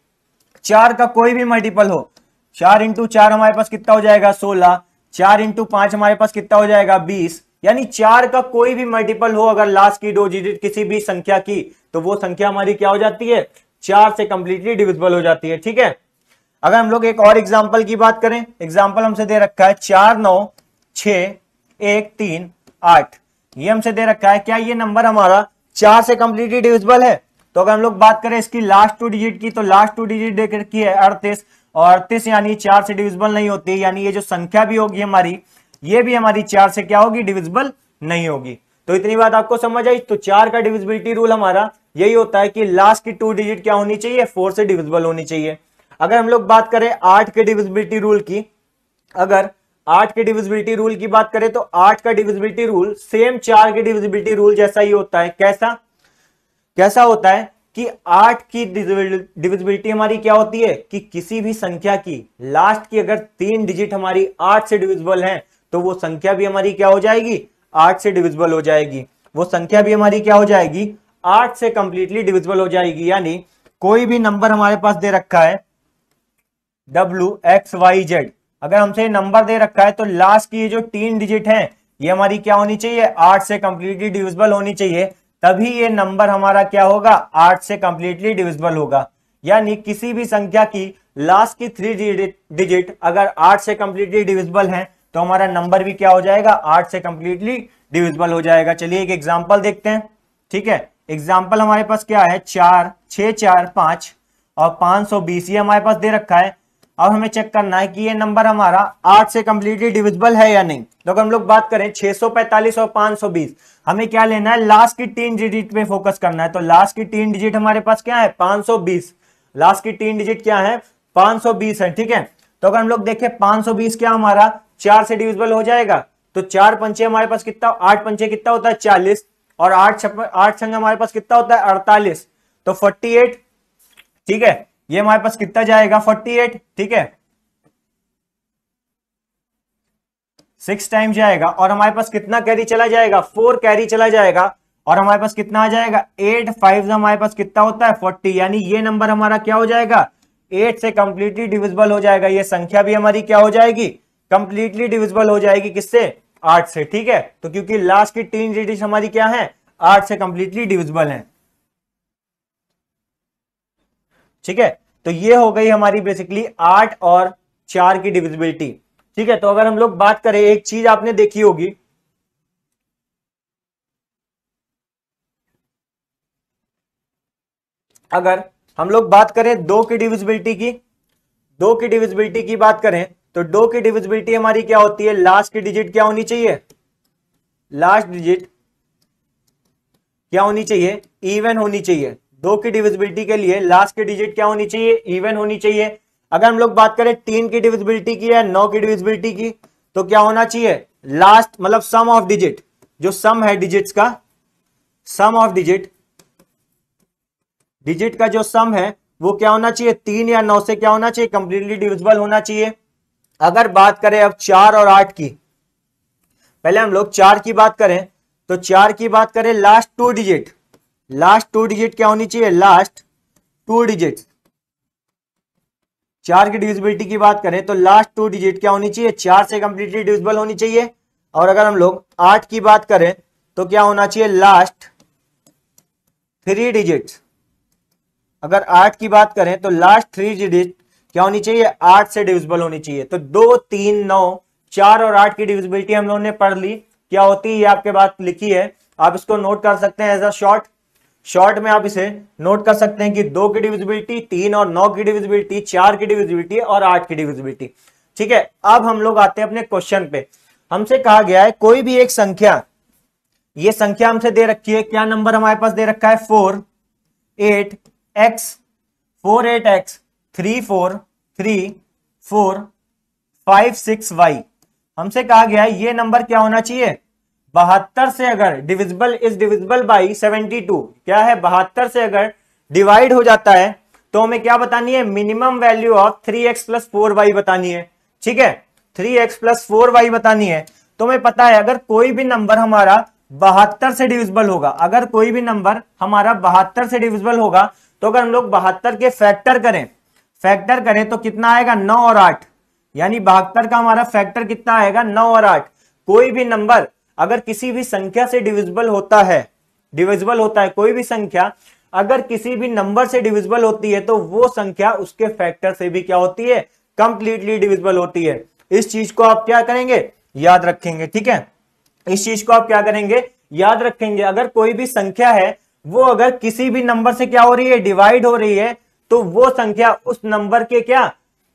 चार का कोई भी मल्टीपल हो चार इंटू चार हमारे पास कितना हो जाएगा सोलह चार इंटू पांच हमारे पास कितना हो जाएगा बीस यानी चार का कोई भी मल्टीपल हो अगर लास्ट की दो डिजिट किसी भी संख्या की तो वो संख्या हमारी क्या हो जाती है चार से कंप्लीटली डिविजिबल हो जाती है ठीक है अगर हम लोग एक और एग्जाम्पल की बात करें एग्जाम्पल हमसे दे रखा है चार नौ छ एक तीन आठ ये हमसे दे रखा है क्या ये नंबर हमारा चार से कंप्लीटली डिविजिबल है तो अगर हम लोग बात करें इसकी लास्ट टू डिजिट की तो लास्ट टू डिजिट देख रखी है अड़तीस और अड़तीस यानी चार से डिविजिबल नहीं होती यानी ये जो संख्या भी होगी हमारी ये भी हमारी चार से क्या होगी डिविजिबल नहीं होगी तो इतनी बात आपको समझ आई तो चार का डिविजिबिलिटी रूल हमारा यही होता है कि लास्ट की टू डिजिट क्या होनी चाहिए फोर से डिविजिबल होनी चाहिए अगर हम लोग बात करें आठ के डिविजिबिलिटी रूल की अगर आठ के डिविजिबिलिटी रूल की बात करें तो आठ का डिविजिबिलिटी रूल सेम चार के डिविजिबिलिटी रूल जैसा ही होता है कैसा कैसा होता है कि आठ की डिविजिबिलिटी हमारी क्या होती है कि किसी भी संख्या की लास्ट की अगर तीन डिजिट हमारी आठ से डिविजिबल है तो वो संख्या भी हमारी क्या हो जाएगी आठ से डिविजिबल हो जाएगी वो संख्या भी हमारी क्या हो जाएगी आठ से कंप्लीटली डिविजिबल हो जाएगी यानी कोई भी नंबर हमारे पास दे रखा है डब्ल्यू एक्स वाई जेड अगर हमसे नंबर दे रखा है तो लास्ट की ये जो तीन डिजिट है ये हमारी क्या होनी चाहिए आठ से कंप्लीटली डिविजिबल होनी चाहिए तभी ये नंबर हमारा क्या होगा आठ से कंप्लीटली डिविजिबल होगा यानी किसी भी संख्या की लास्ट की थ्री डिजिट अगर आठ से कंप्लीटली डिविजिबल है तो हमारा नंबर भी क्या हो जाएगा आठ से कंप्लीटली डिविजिबल हो जाएगा चलिए एक एग्जाम्पल देखते हैं ठीक है एग्जाम्पल हमारे पास क्या है चार छ चार पांच और पांच सौ बीस ये हमारे पास दे रखा है अब हमें चेक करना है कि ये नंबर हमारा आठ से कंप्लीटली डिविजिबल है या नहीं तो अगर हम लोग बात करें 645 और 520 हमें क्या लेना है लास्ट की तीन डिजिट पे फोकस करना है तो लास्ट की तीन डिजिट हमारे पास क्या है 520 लास्ट की तीन डिजिट क्या है 520 है ठीक है तो अगर हम लोग देखें 520 क्या हमारा चार से डिविजिबल हो जाएगा तो चार पंचे हमारे पास कितना आठ पंचे कितना होता है चालीस और आठ छप आठ संग हमारे पास कितना होता है अड़तालीस तो फोर्टी एट ठीक है ये हमारे पास कितना जाएगा फोर्टी एट ठीक है सिक्स टाइम जाएगा और हमारे पास कितना कैरी चला जाएगा फोर कैरी चला जाएगा और हमारे पास कितना आ जाएगा एट फाइव हमारे पास कितना होता है फोर्टी यानी ये नंबर हमारा क्या हो जाएगा एट से कंप्लीटली डिविजिबल हो जाएगा ये संख्या भी हमारी क्या हो जाएगी कंप्लीटली डिविजिबल हो जाएगी किससे आठ से ठीक है तो क्योंकि लास्ट की तीन डिजिट हमारी क्या है आठ से कंप्लीटली डिविजिबल है ठीक है तो ये हो गई हमारी बेसिकली आठ और चार की डिविजिबिलिटी ठीक है तो अगर हम लोग बात करें एक चीज आपने देखी होगी अगर हम लोग बात करें दो की डिविजिबिलिटी की दो की डिविजिबिलिटी की बात करें तो दो की डिविजिबिलिटी हमारी क्या होती है लास्ट की डिजिट क्या होनी चाहिए लास्ट डिजिट क्या होनी चाहिए इवन होनी चाहिए दो की डिविजिबिलिटी के लिए लास्ट की डिजिट क्या होनी चाहिए इवन होनी चाहिए अगर हम लोग बात करें तीन की डिविजिबिलिटी की या नौ की डिविजिबिलिटी की तो क्या होना चाहिए लास्ट मतलब सम ऑफ डिजिट जो सम है डिजिट्स का सम ऑफ डिजिट डिजिट का जो सम है वो क्या होना चाहिए तीन या नौ से क्या होना चाहिए कंप्लीटली डिविजिबल होना चाहिए अगर बात करें अब चार और आठ की पहले हम लोग चार की बात करें तो चार की बात करें last two digit last two digit क्या होनी चाहिए लास्ट टू डिजिट चार की डिविजिबिलिटी की बात करें तो लास्ट टू डिजिट क्या होनी चाहिए चार से कंप्लीटली डिविजिबल होनी चाहिए और अगर हम लोग आठ की बात करें तो क्या होना चाहिए लास्ट थ्री डिजिट अगर आठ की बात करें तो लास्ट थ्री डिजिट क्या होनी चाहिए आठ से डिविजिबल होनी चाहिए तो दो तीन नौ चार और आठ की डिविजिबिलिटी हम लोगों ने पढ़ ली क्या होती है आपके बात लिखी है आप इसको नोट कर सकते हैं एज अ शॉर्ट शॉर्ट में आप इसे नोट कर सकते हैं कि दो की डिविजिबिलिटी तीन और नौ की डिविजिबिलिटी चार की डिविजिबिलिटी और आठ की डिविजिबिलिटी ठीक है अब हम लोग आते हैं अपने क्वेश्चन पे हमसे कहा गया है कोई भी एक संख्या ये संख्या हमसे दे रखी है क्या नंबर हमारे पास दे रखा है four eight x four eight x three four three four five six y हमसे कहा गया है ये नंबर क्या होना चाहिए बहत्तर से अगर divisible is divisible by seventy two क्या है बहत्तर से अगर डिवाइड हो जाता है तो हमें क्या बतानी है minimum value of three x plus four y बतानी है ठीक है three x plus four y बतानी है तो हमें पता है अगर कोई भी नंबर हमारा बहत्तर से डिविजिबल होगा अगर कोई भी नंबर हमारा बहत्तर से डिविजिबल होगा तो अगर हम लोग बहत्तर के फैक्टर करें फैक्टर करें तो कितना आएगा नौ और आठ यानी बहत्तर का हमारा फैक्टर कितना आएगा नौ और आठ कोई भी नंबर अगर किसी भी संख्या से डिविजिबल होता है डिविजिबल होता है कोई भी संख्या अगर किसी भी नंबर से डिविजिबल होती है तो वो संख्या उसके फैक्टर से भी क्या होती है कंप्लीटली डिविजिबल होती है इस चीज को आप क्या करेंगे याद रखेंगे ठीक है इस चीज को आप क्या करेंगे याद रखेंगे अगर कोई भी संख्या है वो अगर किसी भी नंबर से क्या हो रही है डिवाइड हो रही है तो वो संख्या उस नंबर के क्या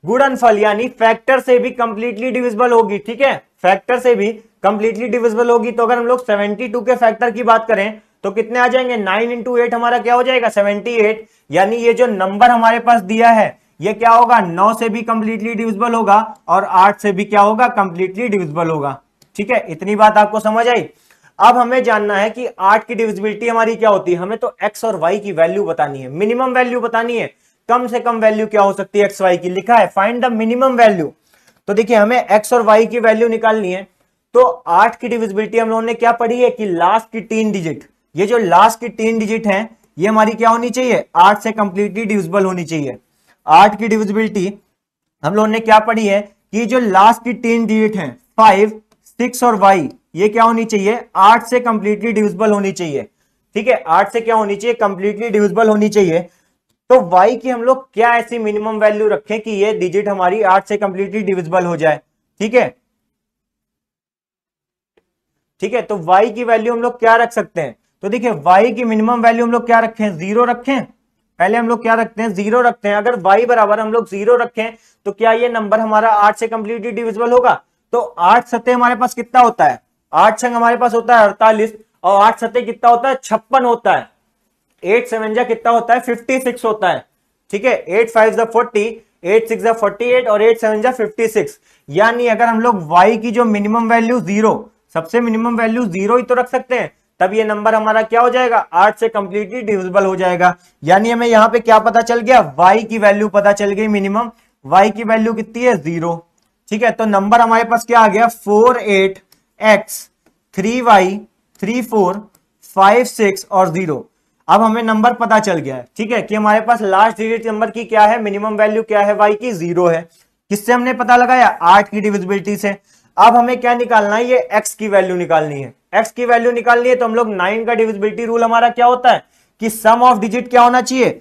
गुणनफल यानी फैक्टर से भी कंप्लीटली डिविजिबल होगी ठीक है फैक्टर से भी कंप्लीटली डिविजिबल होगी तो अगर हम लोग 72 के फैक्टर की बात करें तो कितने आ जाएंगे 9 इंटू एट हमारा क्या हो जाएगा 78 यानी ये जो नंबर हमारे पास दिया है ये क्या होगा 9 से भी कंप्लीटली डिविजिबल होगा और 8 से भी क्या होगा कंप्लीटली डिविजिबल होगा ठीक है इतनी बात आपको समझ आई अब हमें जानना है कि आठ की डिविजिबिलिटी हमारी क्या होती है हमें तो एक्स और वाई की वैल्यू बतानी है मिनिमम वैल्यू बतानी है कम से कम वैल्यू क्या हो सकती है एक्स वाई की लिखा है फाइंड द मिनिमम वैल्यू तो देखिए हमें एक्स और वाई की वैल्यू निकालनी है तो आठ की डिविजिबिलिटी हम लोगों ने क्या पढ़ी है कि लास्ट की तीन डिजिट ये जो लास्ट की तीन डिजिट है ये हमारी क्या होनी चाहिए आठ से कंप्लीटली डिविजिबल होनी चाहिए आठ की डिविजिबिलिटी हम लोगों ने क्या पढ़ी है कि जो लास्ट की तीन डिजिट है फाइव सिक्स और वाई ये क्या होनी चाहिए आठ से कंप्लीटली डिविजिबल होनी चाहिए ठीक है आठ से क्या होनी चाहिए कंप्लीटली डिविजिबल होनी चाहिए तो वाई की हम लोग क्या ऐसी मिनिमम वैल्यू रखें कि ये डिजिट हमारी आठ से कंप्लीटली डिविजिबल हो जाए ठीक है ठीक है तो वाई की वैल्यू हम लोग क्या रख सकते हैं तो देखिए वाई की मिनिमम वैल्यू हम लोग क्या रखें जीरो रखें पहले हम लोग क्या रखते हैं जीरो रखते हैं अगर वाई बराबर हम लोग जीरो रखें तो क्या ये नंबर हमारा आठ से कंप्लीटली डिविजिबल होगा तो आठ सतह हमारे पास कितना होता है आठ संग हमारे पास होता है अड़तालीस और आठ सतह कितना होता है छप्पन होता है एट जा कितना होता है फिफ्टी सिक्स होता है ठीक है एट फाइव जा फोर्टी एट सिक्स जा फोर्टी एट और एट सेवन जा फिफ्टी सिक्स यानी अगर हम लोग वाई की जो मिनिमम वैल्यू जीरो सबसे मिनिमम वैल्यू जीरो ही तो रख सकते हैं तब ये नंबर हमारा क्या हो जाएगा आठ से कंप्लीटली डिविजिबल हो जाएगा यानी हमें यहाँ पे क्या पता चल गया वाई की वैल्यू पता चल गई मिनिमम वाई की वैल्यू कितनी है जीरो ठीक है तो नंबर हमारे पास क्या आ गया four eight x three y three four five six और जीरो अब हमें नंबर पता चल गया है ठीक है कि हमारे पास लास्ट डिजिट नंबर की क्या है मिनिमम वैल्यू क्या है वाई की जीरो है किससे हमने पता लगाया आठ की डिविजिबिलिटी से अब हमें क्या निकालना है ये एक्स की वैल्यू निकालनी है एक्स की वैल्यू निकालनी है तो हम लोग नाइन का डिविजिबिलिटी रूल हमारा क्या होता है कि सम ऑफ डिजिट क्या होना चाहिए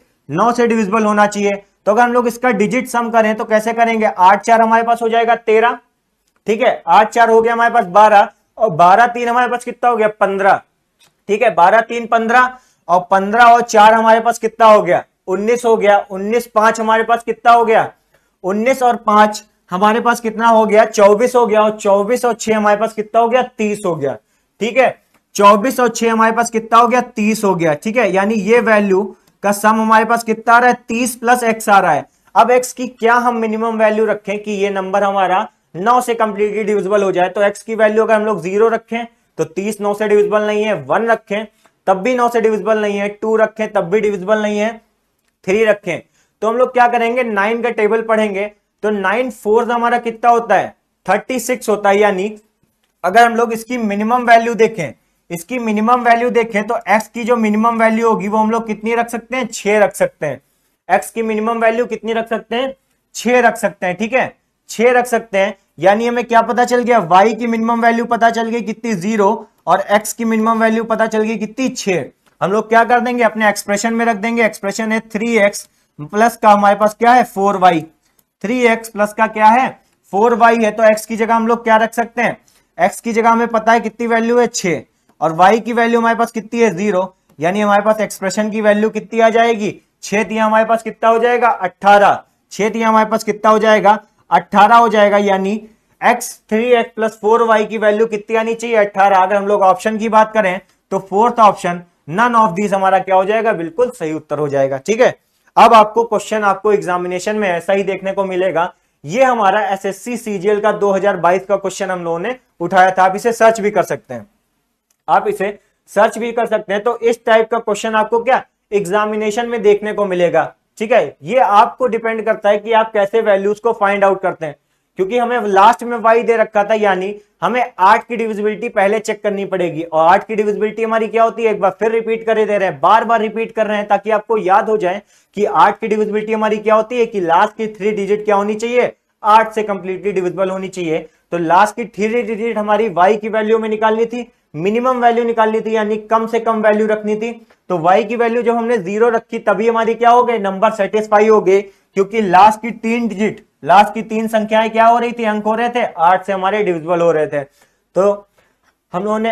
नौ से डिविजिबल होना चाहिए तो अगर हम लोग इसका डिजिट सम करें तो कैसे करेंगे आठ चार हमारे पास हो जाएगा तेरह ठीक है आठ चार हो गया हमारे पास बारह और बारह तीन हमारे पास कितना हो गया पंद्रह ठीक है बारह तीन पंद्रह और पंद्रह और चार हमारे पास कितना हो गया उन्नीस हो गया उन्नीस पांच हमारे पास कितना हो गया उन्नीस और पांच हमारे पास कितना हो गया चौबीस हो गया और चौबीस और छह हमारे पास कितना हो गया तीस हो गया ठीक है चौबीस और छह हमारे पास कितना हो गया तीस हो गया ठीक है यानी ये वैल्यू का सम हमारे पास कितना आ रहा है तीस प्लस एक्स आ रहा है अब एक्स की क्या हम मिनिमम वैल्यू रखें कि ये नंबर हमारा नौ से कंप्लीटली डिविजिबल हो जाए तो एक्स की वैल्यू अगर हम लोग जीरो रखें तो तीस नौ से डिविजिबल नहीं है वन रखें तब भी नौ से डिविजिबल नहीं है टू रखें तब भी डिविजिबल नहीं है थ्री रखें तो हम लोग क्या करेंगे नाइन का टेबल पढ़ेंगे तो नाइन फोर हमारा कितना होता है थर्टी सिक्स होता है यानी अगर हम लोग इसकी मिनिमम वैल्यू देखें इसकी मिनिमम वैल्यू देखें तो एक्स की जो मिनिमम वैल्यू होगी वो हम लोग कितनी रख सकते हैं छह रख सकते हैं एक्स की मिनिमम वैल्यू कितनी रख सकते हैं छ रख सकते हैं ठीक है छह रख सकते हैं यानी हमें क्या पता चल गया वाई की मिनिमम वैल्यू पता चल गई कितनी जीरो और x की मिनिमम वैल्यू पता चल गई कितनी छह हम लोग क्या कर देंगे अपने एक्सप्रेशन में रख देंगे एक्सप्रेशन है थ्री एक्स प्लस का हमारे पास क्या है four y three x plus का क्या है फोर वाई है तो x की जगह हम लोग क्या रख सकते हैं x की जगह हमें पता है कितनी वैल्यू है छह और y की वैल्यू हमारे पास कितनी है जीरो यानी हमारे पास एक्सप्रेशन की वैल्यू कितनी आ जाएगी छह दिया हमारे पास कितना हो जाएगा अट्ठारह छह दिया हमारे पास कितना हो जाएगा अट्ठारह हो जाएगा यानी x three x plus four y की वैल्यू कितनी आनी चाहिए अट्ठारह अगर हम लोग ऑप्शन की बात करें तो fourth option none of these हमारा क्या हो जाएगा बिल्कुल सही उत्तर हो जाएगा ठीक है अब आपको क्वेश्चन आपको एग्जामिनेशन में ऐसा ही देखने को मिलेगा ये हमारा एस एस सी सीजीएल का 2022 का क्वेश्चन हम लोगों ने उठाया था आप इसे सर्च भी कर सकते हैं आप इसे सर्च भी कर सकते हैं तो इस टाइप का क्वेश्चन आपको क्या एग्जामिनेशन में देखने को मिलेगा ठीक है ये आपको डिपेंड करता है कि आप कैसे वैल्यूज को फाइंड आउट करते हैं क्योंकि हमें लास्ट में वाई दे रखा था यानी हमें आठ की डिविजिबिलिटी पहले चेक करनी पड़ेगी और आठ की डिविजिबिलिटी हमारी क्या होती है एक बार फिर रिपीट करे दे रहे हैं बार बार रिपीट कर रहे हैं ताकि आपको याद हो जाए कि आठ की डिविजिबिलिटी हमारी क्या होती है कि लास्ट की थ्री डिजिट क्या होनी चाहिए आठ से कंप्लीटली डिविजिबल होनी चाहिए तो लास्ट की थ्री डिजिट हमारी वाई की वैल्यू में निकालनी थी मिनिमम वैल्यू निकालनी थी यानी कम से कम वैल्यू रखनी थी तो वाई की वैल्यू जब हमने जीरो रखी तभी हमारी क्या हो गए नंबर सेटिस्फाई हो गए क्योंकि लास्ट की तीन डिजिट लास्ट की तीन संख्याएं क्या हो रही थी अंक हो रहे थे आठ से हमारे डिविजिबल हो रहे थे तो हम लोगों ने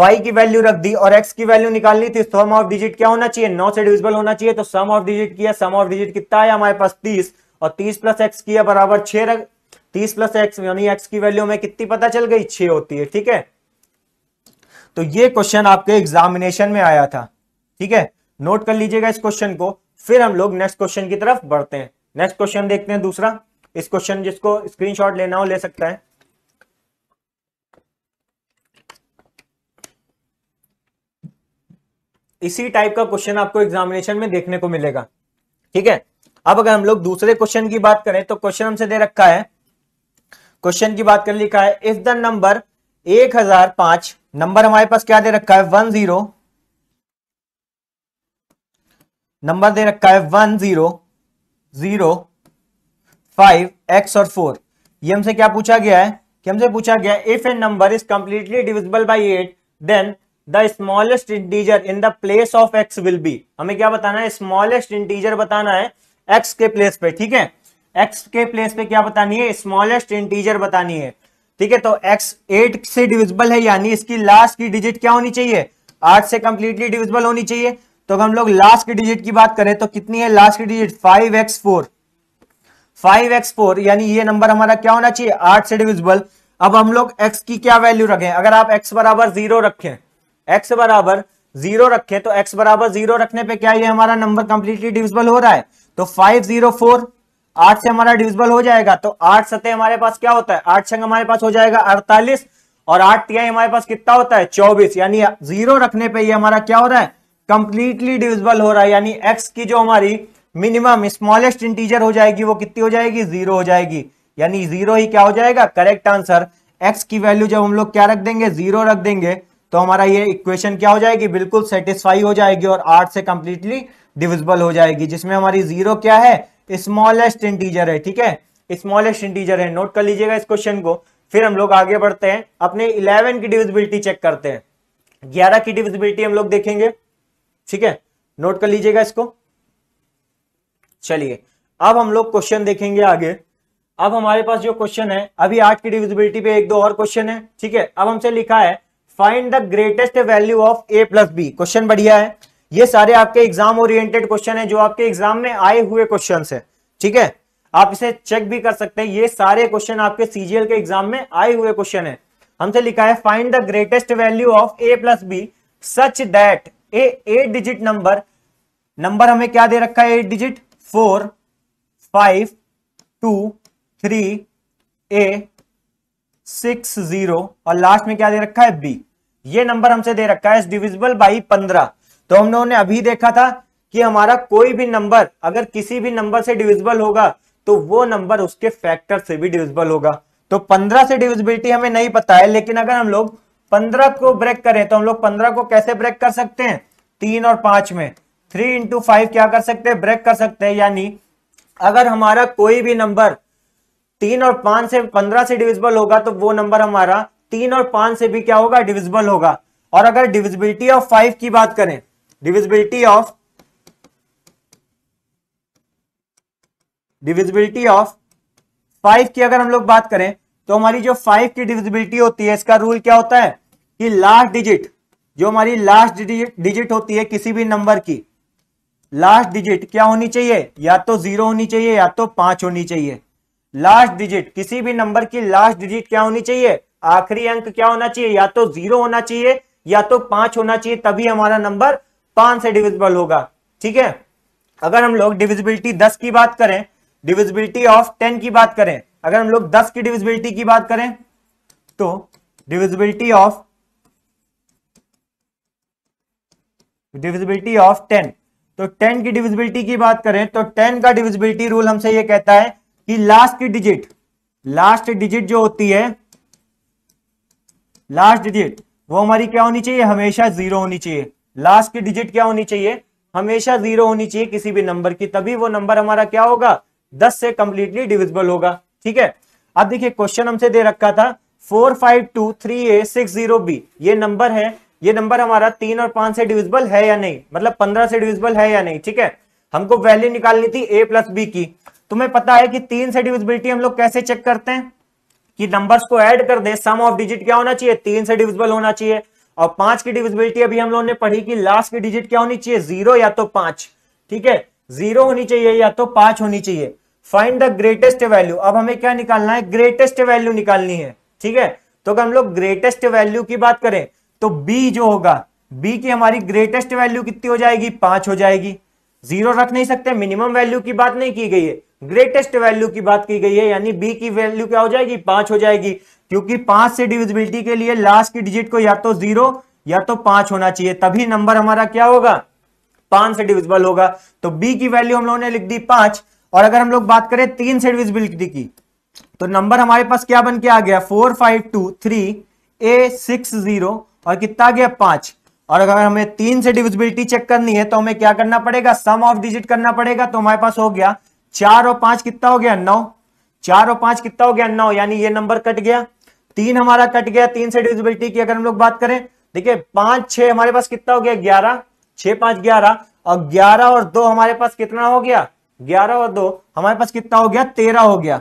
y की वैल्यू रख दी और x की वैल्यू निकालनी थी सम ऑफ डिजिट क्या होना चाहिए नौ से डिविजिबल होना चाहिए तो सम ऑफ डिजिट किया सम ऑफ डिजिट कितना आया हमारे पास तीस और तीस प्लस एक्स किया बराबर छह रख तीस प्लस एक्स यानी एक्स की वैल्यू में कितनी पता चल गई छह होती है ठीक है तो ये क्वेश्चन आपके एग्जामिनेशन में आया था ठीक है नोट कर लीजिएगा इस क्वेश्चन को फिर हम लोग नेक्स्ट क्वेश्चन की तरफ बढ़ते हैं नेक्स्ट क्वेश्चन देखते हैं दूसरा इस क्वेश्चन जिसको स्क्रीनशॉट लेना हो ले सकता है इसी टाइप का क्वेश्चन आपको एग्जामिनेशन में देखने को मिलेगा ठीक है अब अगर हम लोग दूसरे क्वेश्चन की बात करें तो क्वेश्चन हमसे दे रखा है क्वेश्चन की बात कर लिखा है इफ द नंबर एक हजार पांच नंबर हमारे पास क्या दे रखा है वन जीरो नंबर दे रखा है one zero zero five x और फोर ये हमसे क्या पूछा गया है कि हमसे पूछा गया if a number is completely divisible by eight then the smallest integer in the place of x will be हमें क्या बताना है स्मॉलेस्ट इंटीजर बताना है एक्स के प्लेस पे ठीक है एक्स के प्लेस पे क्या बतानी है स्मॉलेस्ट इंटीजर बतानी है ठीक है तो एक्स एट से डिविजिबल है यानी इसकी लास्ट की डिजिट क्या होनी चाहिए आठ से कंप्लीटली डिविजिबल होनी चाहिए तो हम लोग लास्ट की डिजिट की बात करें तो कितनी है लास्ट की digit five x four five x four यानी ये नंबर हमारा क्या होना चाहिए आठ से डिविजिबल अब हम लोग x की क्या वैल्यू रखें अगर आप x बराबर जीरो रखें x बराबर जीरो रखें तो x बराबर जीरो रखने पे क्या ये हमारा नंबर कंप्लीटली डिविजिबल हो रहा है तो फाइव जीरो फोर आठ से हमारा डिविजिबल हो जाएगा तो आठ सतह हमारे पास क्या होता है आठ छंग हमारे पास हो जाएगा अड़तालीस और आठ तिहाई हमारे पास कितना होता है चौबीस यानी जीरो रखने पे ये हमारा क्या हो रहा है कंप्लीटली डिविजिबल हो रहा है यानी एक्स की जो हमारी मिनिमम स्मॉलेस्ट इंटीजर हो जाएगी वो कितनी हो जाएगी जीरो हो जाएगी यानी जीरो ही क्या हो जाएगा करेक्ट आंसर एक्स की वैल्यू जब हम लोग क्या रख देंगे जीरो रख देंगे तो हमारा ये इक्वेशन क्या हो जाएगी बिल्कुल सेटिस्फाई हो जाएगी और आठ से कंप्लीटली डिविजिबल हो जाएगी जिसमें हमारी जीरो क्या है स्मॉलेस्ट इंटीजर है ठीक है स्मॉलेस्ट इंटीजर है नोट कर लीजिएगा इस क्वेश्चन को फिर हम लोग आगे बढ़ते हैं अपने इलेवन की डिविजिबिलिटी चेक करते हैं ग्यारह की डिविजिबिलिटी हम लोग देखेंगे ठीक है नोट कर लीजिएगा इसको चलिए अब हम लोग क्वेश्चन देखेंगे आगे अब हमारे पास जो क्वेश्चन है अभी आज की डिविजिबिलिटी पे एक दो और क्वेश्चन है ठीक है अब हमसे लिखा है find the greatest value of A plus b question बढ़िया है ये सारे आपके एग्जाम ओरिएंटेड क्वेश्चन है जो आपके एग्जाम में आए हुए क्वेश्चन है ठीक है आप इसे चेक भी कर सकते हैं ये सारे क्वेश्चन आपके सीजीएल के एग्जाम में आए हुए क्वेश्चन है हमसे लिखा है find the greatest value of A plus B such that A eight digit number number हमें क्या दे रखा है eight digit four five two three A six zero और लास्ट में क्या दे रखा है बी ये नंबर हमसे दे रखा है डिविजिबल बाई पंद्रह तो हम लोगों ने अभी देखा था कि हमारा कोई भी नंबर अगर किसी भी नंबर से डिविजिबल होगा तो वो नंबर उसके फैक्टर से भी डिविजिबल होगा तो पंद्रह से डिविजिबिलिटी हमें नहीं पता है लेकिन अगर हम लोग पंद्रह को ब्रेक करें तो हम लोग पंद्रह को कैसे ब्रेक कर सकते हैं तीन और पांच में थ्री इंटू फाइव क्या कर सकते हैं ब्रेक कर सकते हैं यानी अगर हमारा कोई भी नंबर तीन और पांच से पंद्रह से डिविजिबल होगा तो वो नंबर हमारा तीन और पांच से भी क्या होगा डिविजिबल होगा और अगर डिविजिबिलिटी ऑफ फाइव की बात करें divisibility of divisibility of five की अगर हम लोग बात करें तो हमारी जो फाइव की डिविजिबिलिटी होती है इसका रूल क्या होता है कि लास्ट डिजिट जो हमारी लास्ट डिजिट डिजिट होती है किसी भी नंबर की लास्ट डिजिट क्या होनी चाहिए या तो जीरो होनी चाहिए या तो पांच होनी चाहिए लास्ट डिजिट किसी भी नंबर की लास्ट डिजिट क्या होनी चाहिए आखिरी अंक क्या होना चाहिए या तो जीरो होना चाहिए या तो पांच होना चाहिए तभी हमारा नंबर पांच से डिविजिबल होगा ठीक है अगर हम लोग डिविजिबिलिटी दस की बात करें डिविजिबिलिटी ऑफ टेन की बात करें अगर हम लोग दस की डिविजिबिलिटी की बात करें तो divisibility of divisibility of ten तो टेन की डिविजिबिलिटी की बात करें तो टेन का डिविजिबिलिटी रूल हमसे ये कहता है कि लास्ट की डिजिट लास्ट डिजिट जो होती है लास्ट डिजिट वो हमारी क्या होनी चाहिए हमेशा जीरो होनी चाहिए लास्ट की डिजिट क्या होनी चाहिए हमेशा जीरो होनी चाहिए किसी भी नंबर की तभी वो नंबर हमारा क्या होगा दस से कंप्लीटली डिविजिबल होगा ठीक है अब देखिए क्वेश्चन हमसे दे रखा था four five two three A six zero B ये नंबर है ये नंबर हमारा तीन और पांच से डिविजिबल है या नहीं मतलब पंद्रह से डिविजिबल है या नहीं ठीक है हमको वैल्यू निकालनी थी ए प्लस बी की तुम्हें पता है कि तीन से डिविजिबिलिटी हम लोग कैसे चेक करते हैं कि नंबर्स को ऐड कर दे सम ऑफ डिजिट क्या होना चाहिए तीन से डिविजिबल होना चाहिए और पांच की डिविजिबिलिटी अभी हम लोगों ने पढ़ी कि लास्ट की डिजिट क्या होनी चाहिए जीरो या तो पांच ठीक है जीरो होनी चाहिए या तो पांच होनी चाहिए फाइंड द ग्रेटेस्ट वैल्यू अब हमें क्या निकालना है ग्रेटेस्ट वैल्यू निकालनी है ठीक है तो अगर हम लोग ग्रेटेस्ट वैल्यू की बात करें तो बी जो होगा बी की हमारी ग्रेटेस्ट वैल्यू कितनी हो जाएगी पांच हो जाएगी जीरो रख नहीं सकते मिनिमम वैल्यू की बात नहीं की गई है ग्रेटेस्ट वैल्यू की बात की गई है यानी बी की वैल्यू क्या हो जाएगी पांच हो जाएगी क्योंकि पांच से डिविजिबिलिटी के लिए लास्ट की डिजिट को या तो जीरो या तो पांच होना चाहिए तभी नंबर हमारा क्या होगा पांच से डिविजिबल होगा तो बी की वैल्यू हम लोगों ने लिख दी पांच और अगर हम लोग बात करें तीन से डिविजिबिलिटी की तो नंबर हमारे पास क्या बन के आ गया four five two three A six zero और कितना आ गया पांच और अगर हमें तीन से डिविजिबिलिटी चेक करनी है तो हमें क्या करना पड़ेगा सम ऑफ डिजिट करना पड़ेगा तो हमारे पास हो गया चार और पांच कितना हो गया नौ चार और पांच कितना हो गया नौ यानी ये नंबर कट गया तीन हमारा कट गया तीन से डिविजिबिलिटी की अगर हम लोग बात करें देखिए पांच छह हमारे पास कितना हो गया ग्यारह छह पांच ग्यारह और ग्यारह और दो हमारे पास कितना हो गया ग्यारह और दो हमारे पास कितना हो गया तेरह हो गया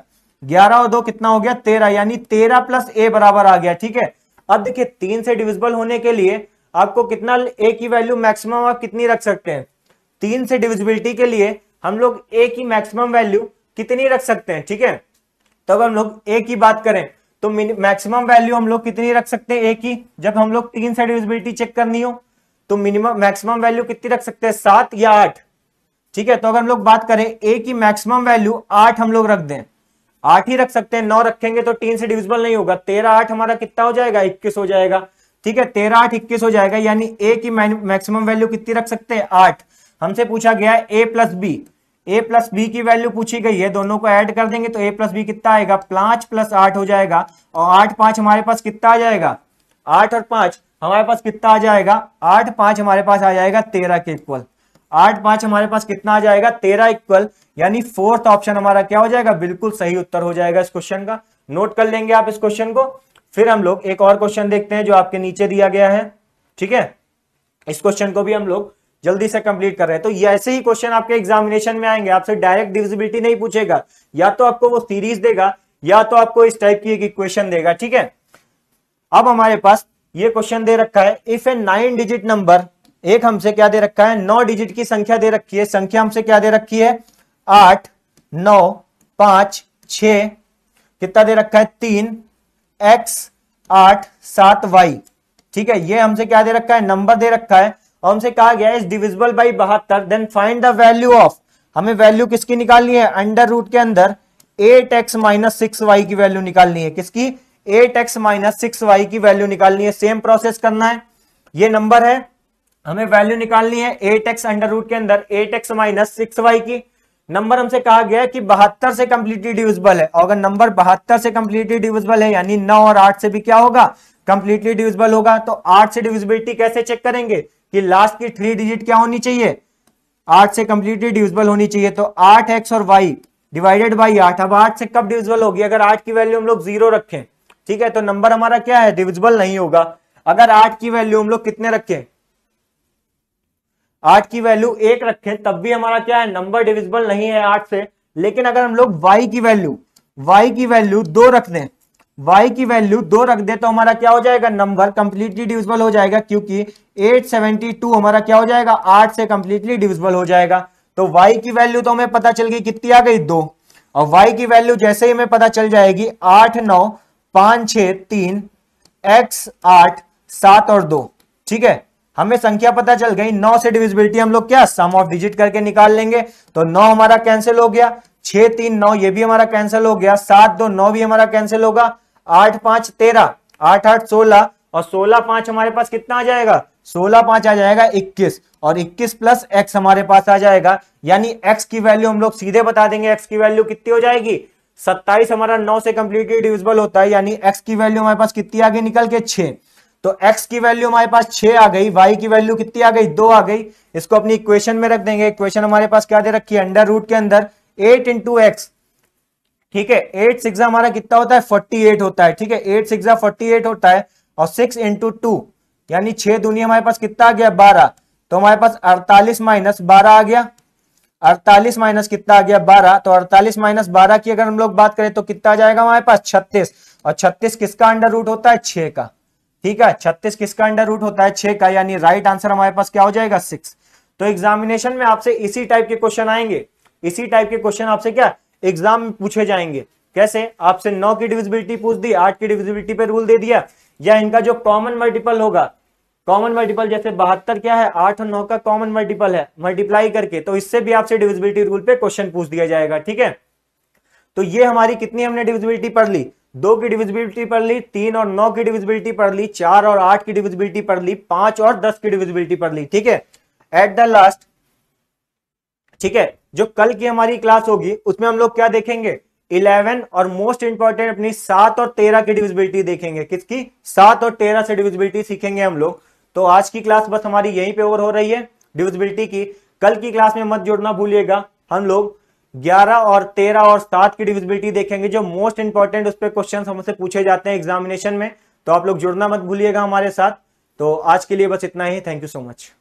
ग्यारह और दो कितना हो गया तेरह यानी तेरह प्लस ए बराबर आ गया ठीक है अब देखिए तीन से डिविजिबल होने के लिए आपको कितना ए की वैल्यू मैक्सिमम आप कितनी रख सकते हैं तीन से डिविजिबिलिटी के लिए हम लोग ए की मैक्सिमम वैल्यू कितनी रख सकते हैं ठीक है तब तो हम लोग ए की बात करें तो मैक्सिमम वैल्यू हम लोग कितनी रख सकते हैं ए की जब हम लोग तीन से डिविजिबिलिटी चेक करनी हो तो मिनिमम मैक्सिमम वैल्यू कितनी रख सकते हैं सात या आठ ठीक है तो अगर हम लोग बात करें ए की मैक्सिमम वैल्यू आठ हम लोग रख दें आठ ही रख सकते हैं नौ रखेंगे तो तीन से डिविजिबल नहीं होगा तेरह आठ हमारा कितना हो जाएगा इक्कीस हो जाएगा ठीक है तेरह आठ इक्कीस हो जाएगा यानी ए की मैक्सिमम वैल्यू कितनी रख सकते हैं आठ हमसे पूछा गया है A plus B A plus B की वैल्यू पूछी गई है दोनों को ऐड कर देंगे तो ए प्लस बी कितना आएगा पांच प्लस आठ हो जाएगा और आठ पांच हमारे पास कितना आ जाएगा आठ और पांच हमारे पास कितना आ जाएगा आठ पांच हमारे पास आ जाएगा तेरह के इक्वल आठ पांच हमारे पास कितना आ जाएगा तेरह इक्वल यानी फोर्थ ऑप्शन हमारा क्या हो जाएगा बिल्कुल सही उत्तर हो जाएगा इस क्वेश्चन का नोट कर लेंगे आप इस क्वेश्चन को फिर हम लोग एक और क्वेश्चन देखते हैं जो आपके नीचे दिया गया है ठीक है इस क्वेश्चन को भी हम लोग जल्दी से कंप्लीट कर रहे हैं तो ऐसे ही क्वेश्चन आपके एग्जामिनेशन में आएंगे आपसे डायरेक्ट डिविजिबिलिटी नहीं पूछेगा या तो आपको वो सीरीज देगा या तो आपको इस टाइप की एक इक्वेशन देगा ठीक है अब हमारे पास ये क्वेश्चन दे रखा है if A nine digit number एक हमसे क्या दे रखा है नौ डिजिट की संख्या दे रखी है संख्या हमसे क्या दे रखी है आठ नौ पांच छ कितना दे रखा है तीन एक्स आठ सात वाई ठीक है ये हमसे क्या दे रखा है नंबर दे रखा है और हमसे कहा गया इस डिविजिबल बाई बहत्तर then find the value of हमें वैल्यू किसकी निकालनी है अंडर रूट के अंदर eight X minus six Y की वैल्यू निकालनी है किसकी eight X minus six Y की वैल्यू निकालनी है सेम प्रोसेस करना है ये नंबर है हमें वैल्यू निकालनी है एट एक्स अंडर रूट के अंदर eight X minus six Y की नंबर हमसे कहा गया है कि बहत्तर से कंप्लीटली डिविजिबल है और अगर नंबर बहत्तर से कंप्लीटली डिविजिबल है यानी नौ और आठ से भी क्या होगा कंप्लीटली डिविजिबल होगा तो आठ से डिविजिबिलिटी कैसे चेक करेंगे कि लास्ट की थ्री डिजिट क्या होनी चाहिए आठ से कंप्लीटली डिविजिबल होनी चाहिए तो आठ एक्स और वाई डिवाइडेड बाई आठ अब आठ से कब डिविजिबल होगी अगर आठ की वैल्यू हम लोग जीरो रखें ठीक है तो नंबर हमारा क्या है डिविजिबल नहीं होगा अगर आठ की वैल्यू हम लोग कितने रखें आठ की वैल्यू एक रखें तब भी हमारा क्या है नंबर डिविजिबल नहीं है आठ से लेकिन अगर हम लोग वाई की वैल्यू वाई की वैल्यू दो रख दें वाई की वैल्यू दो रख दे तो हमारा क्या हो जाएगा नंबर कंप्लीटली डिविजिबल हो जाएगा क्योंकि 872 हमारा क्या हो जाएगा आठ से कंप्लीटली डिविजिबल हो जाएगा तो y की वैल्यू तो हमें पता चल गई कितनी आ गई दो और y की वैल्यू जैसे ही हमें पता चल जाएगी आठ नौ पांच छ तीन एक्स आठ सात और दो ठीक है हमें संख्या पता चल गई नौ से डिविजिबिलिटी हम लोग क्या सम ऑफ डिजिट करके निकाल लेंगे तो नौ हमारा कैंसिल हो गया छह तीन नौ ये भी हमारा कैंसिल हो गया सात दो नौ भी हमारा कैंसिल होगा आठ पांच तेरह आठ आठ सोलह और सोलह पांच हमारे पास कितना आ जाएगा सोलह पांच आ जाएगा इक्कीस और इक्कीस प्लस एक्स हमारे पास आ जाएगा यानी एक्स की वैल्यू हम लोग सीधे बता देंगे एक्स की वैल्यू कितनी हो जाएगी सत्ताईस हमारा नौ से कंप्लीटली डिविजिबल होता है यानी एक्स की वैल्यू हमारे पास कितनी आगे निकल के छह तो x की वैल्यू हमारे पास छह आ गई y की वैल्यू कितनी आ गई दो आ गई इसको अपनी इक्वेशन में रख देंगे इक्वेशन हमारे पास क्या दे रखी है अंडर रूट के अंदर एट इंटू एक्स ठीक है एट सिक्स हमारा कितना होता है फोर्टी एट होता है ठीक है एट सिक्स फोर्टी एट होता है और सिक्स इंटू टू यानी छह दुनिया हमारे पास कितना आ गया बारह तो हमारे पास अड़तालीस माइनस बारह आ गया अड़तालीस माइनस कितना आ गया बारह तो अड़तालीस माइनस बारह की अगर हम लोग बात करें तो कितना आ जाएगा हमारे पास छत्तीस और छत्तीस किसका अंडर रूट होता है छह का ठीक है छत्तीस किसका अंडर रूट होता है छह का यानी राइट आंसर हमारे पास क्या हो जाएगा सिक्स तो एग्जामिनेशन में आपसे इसी टाइप के क्वेश्चन आएंगे इसी टाइप के क्वेश्चन आपसे क्या एग्जाम में पूछे जाएंगे कैसे आपसे नौ की डिविजिबिलिटी पूछ दी आठ की डिविजिबिलिटी पे रूल दे दिया या इनका जो कॉमन मल्टीपल होगा कॉमन मल्टीपल जैसे बहत्तर क्या है आठ और नौ का कॉमन मल्टीपल है मल्टीप्लाई करके तो इससे भी आपसे डिविजिबिलिटी रूल पे क्वेश्चन पूछ दिया जाएगा ठीक है तो ये हमारी कितनी हमने डिविजिबिलिटी पढ़ ली दो की डिविजिबिलिटी पढ़ ली तीन और नौ की डिविजिबिलिटी पढ़ ली चार और आठ की डिविजिबिलिटी पढ़ ली पांच और दस की डिविजिबिलिटी पढ़ ली ठीक है एट द लास्ट ठीक है जो कल की हमारी क्लास होगी उसमें हम लोग क्या देखेंगे इलेवन और मोस्ट इंपॉर्टेंट अपनी सात और तेरह की डिविजिबिलिटी देखेंगे किसकी सात और तेरह से डिविजिबिलिटी सीखेंगे हम लोग तो आज की क्लास बस हमारी यहीं पे ओवर हो रही है डिविजिबिलिटी की कल की क्लास में मत जोड़ना भूलिएगा हम लोग 11 और 13 और 7 की डिविजिबिलिटी देखेंगे जो मोस्ट इंपॉर्टेंट उस पर क्वेश्चन हमसे पूछे जाते हैं एग्जामिनेशन में तो आप लोग जुड़ना मत भूलिएगा हमारे साथ तो आज के लिए बस इतना ही थैंक यू सो मच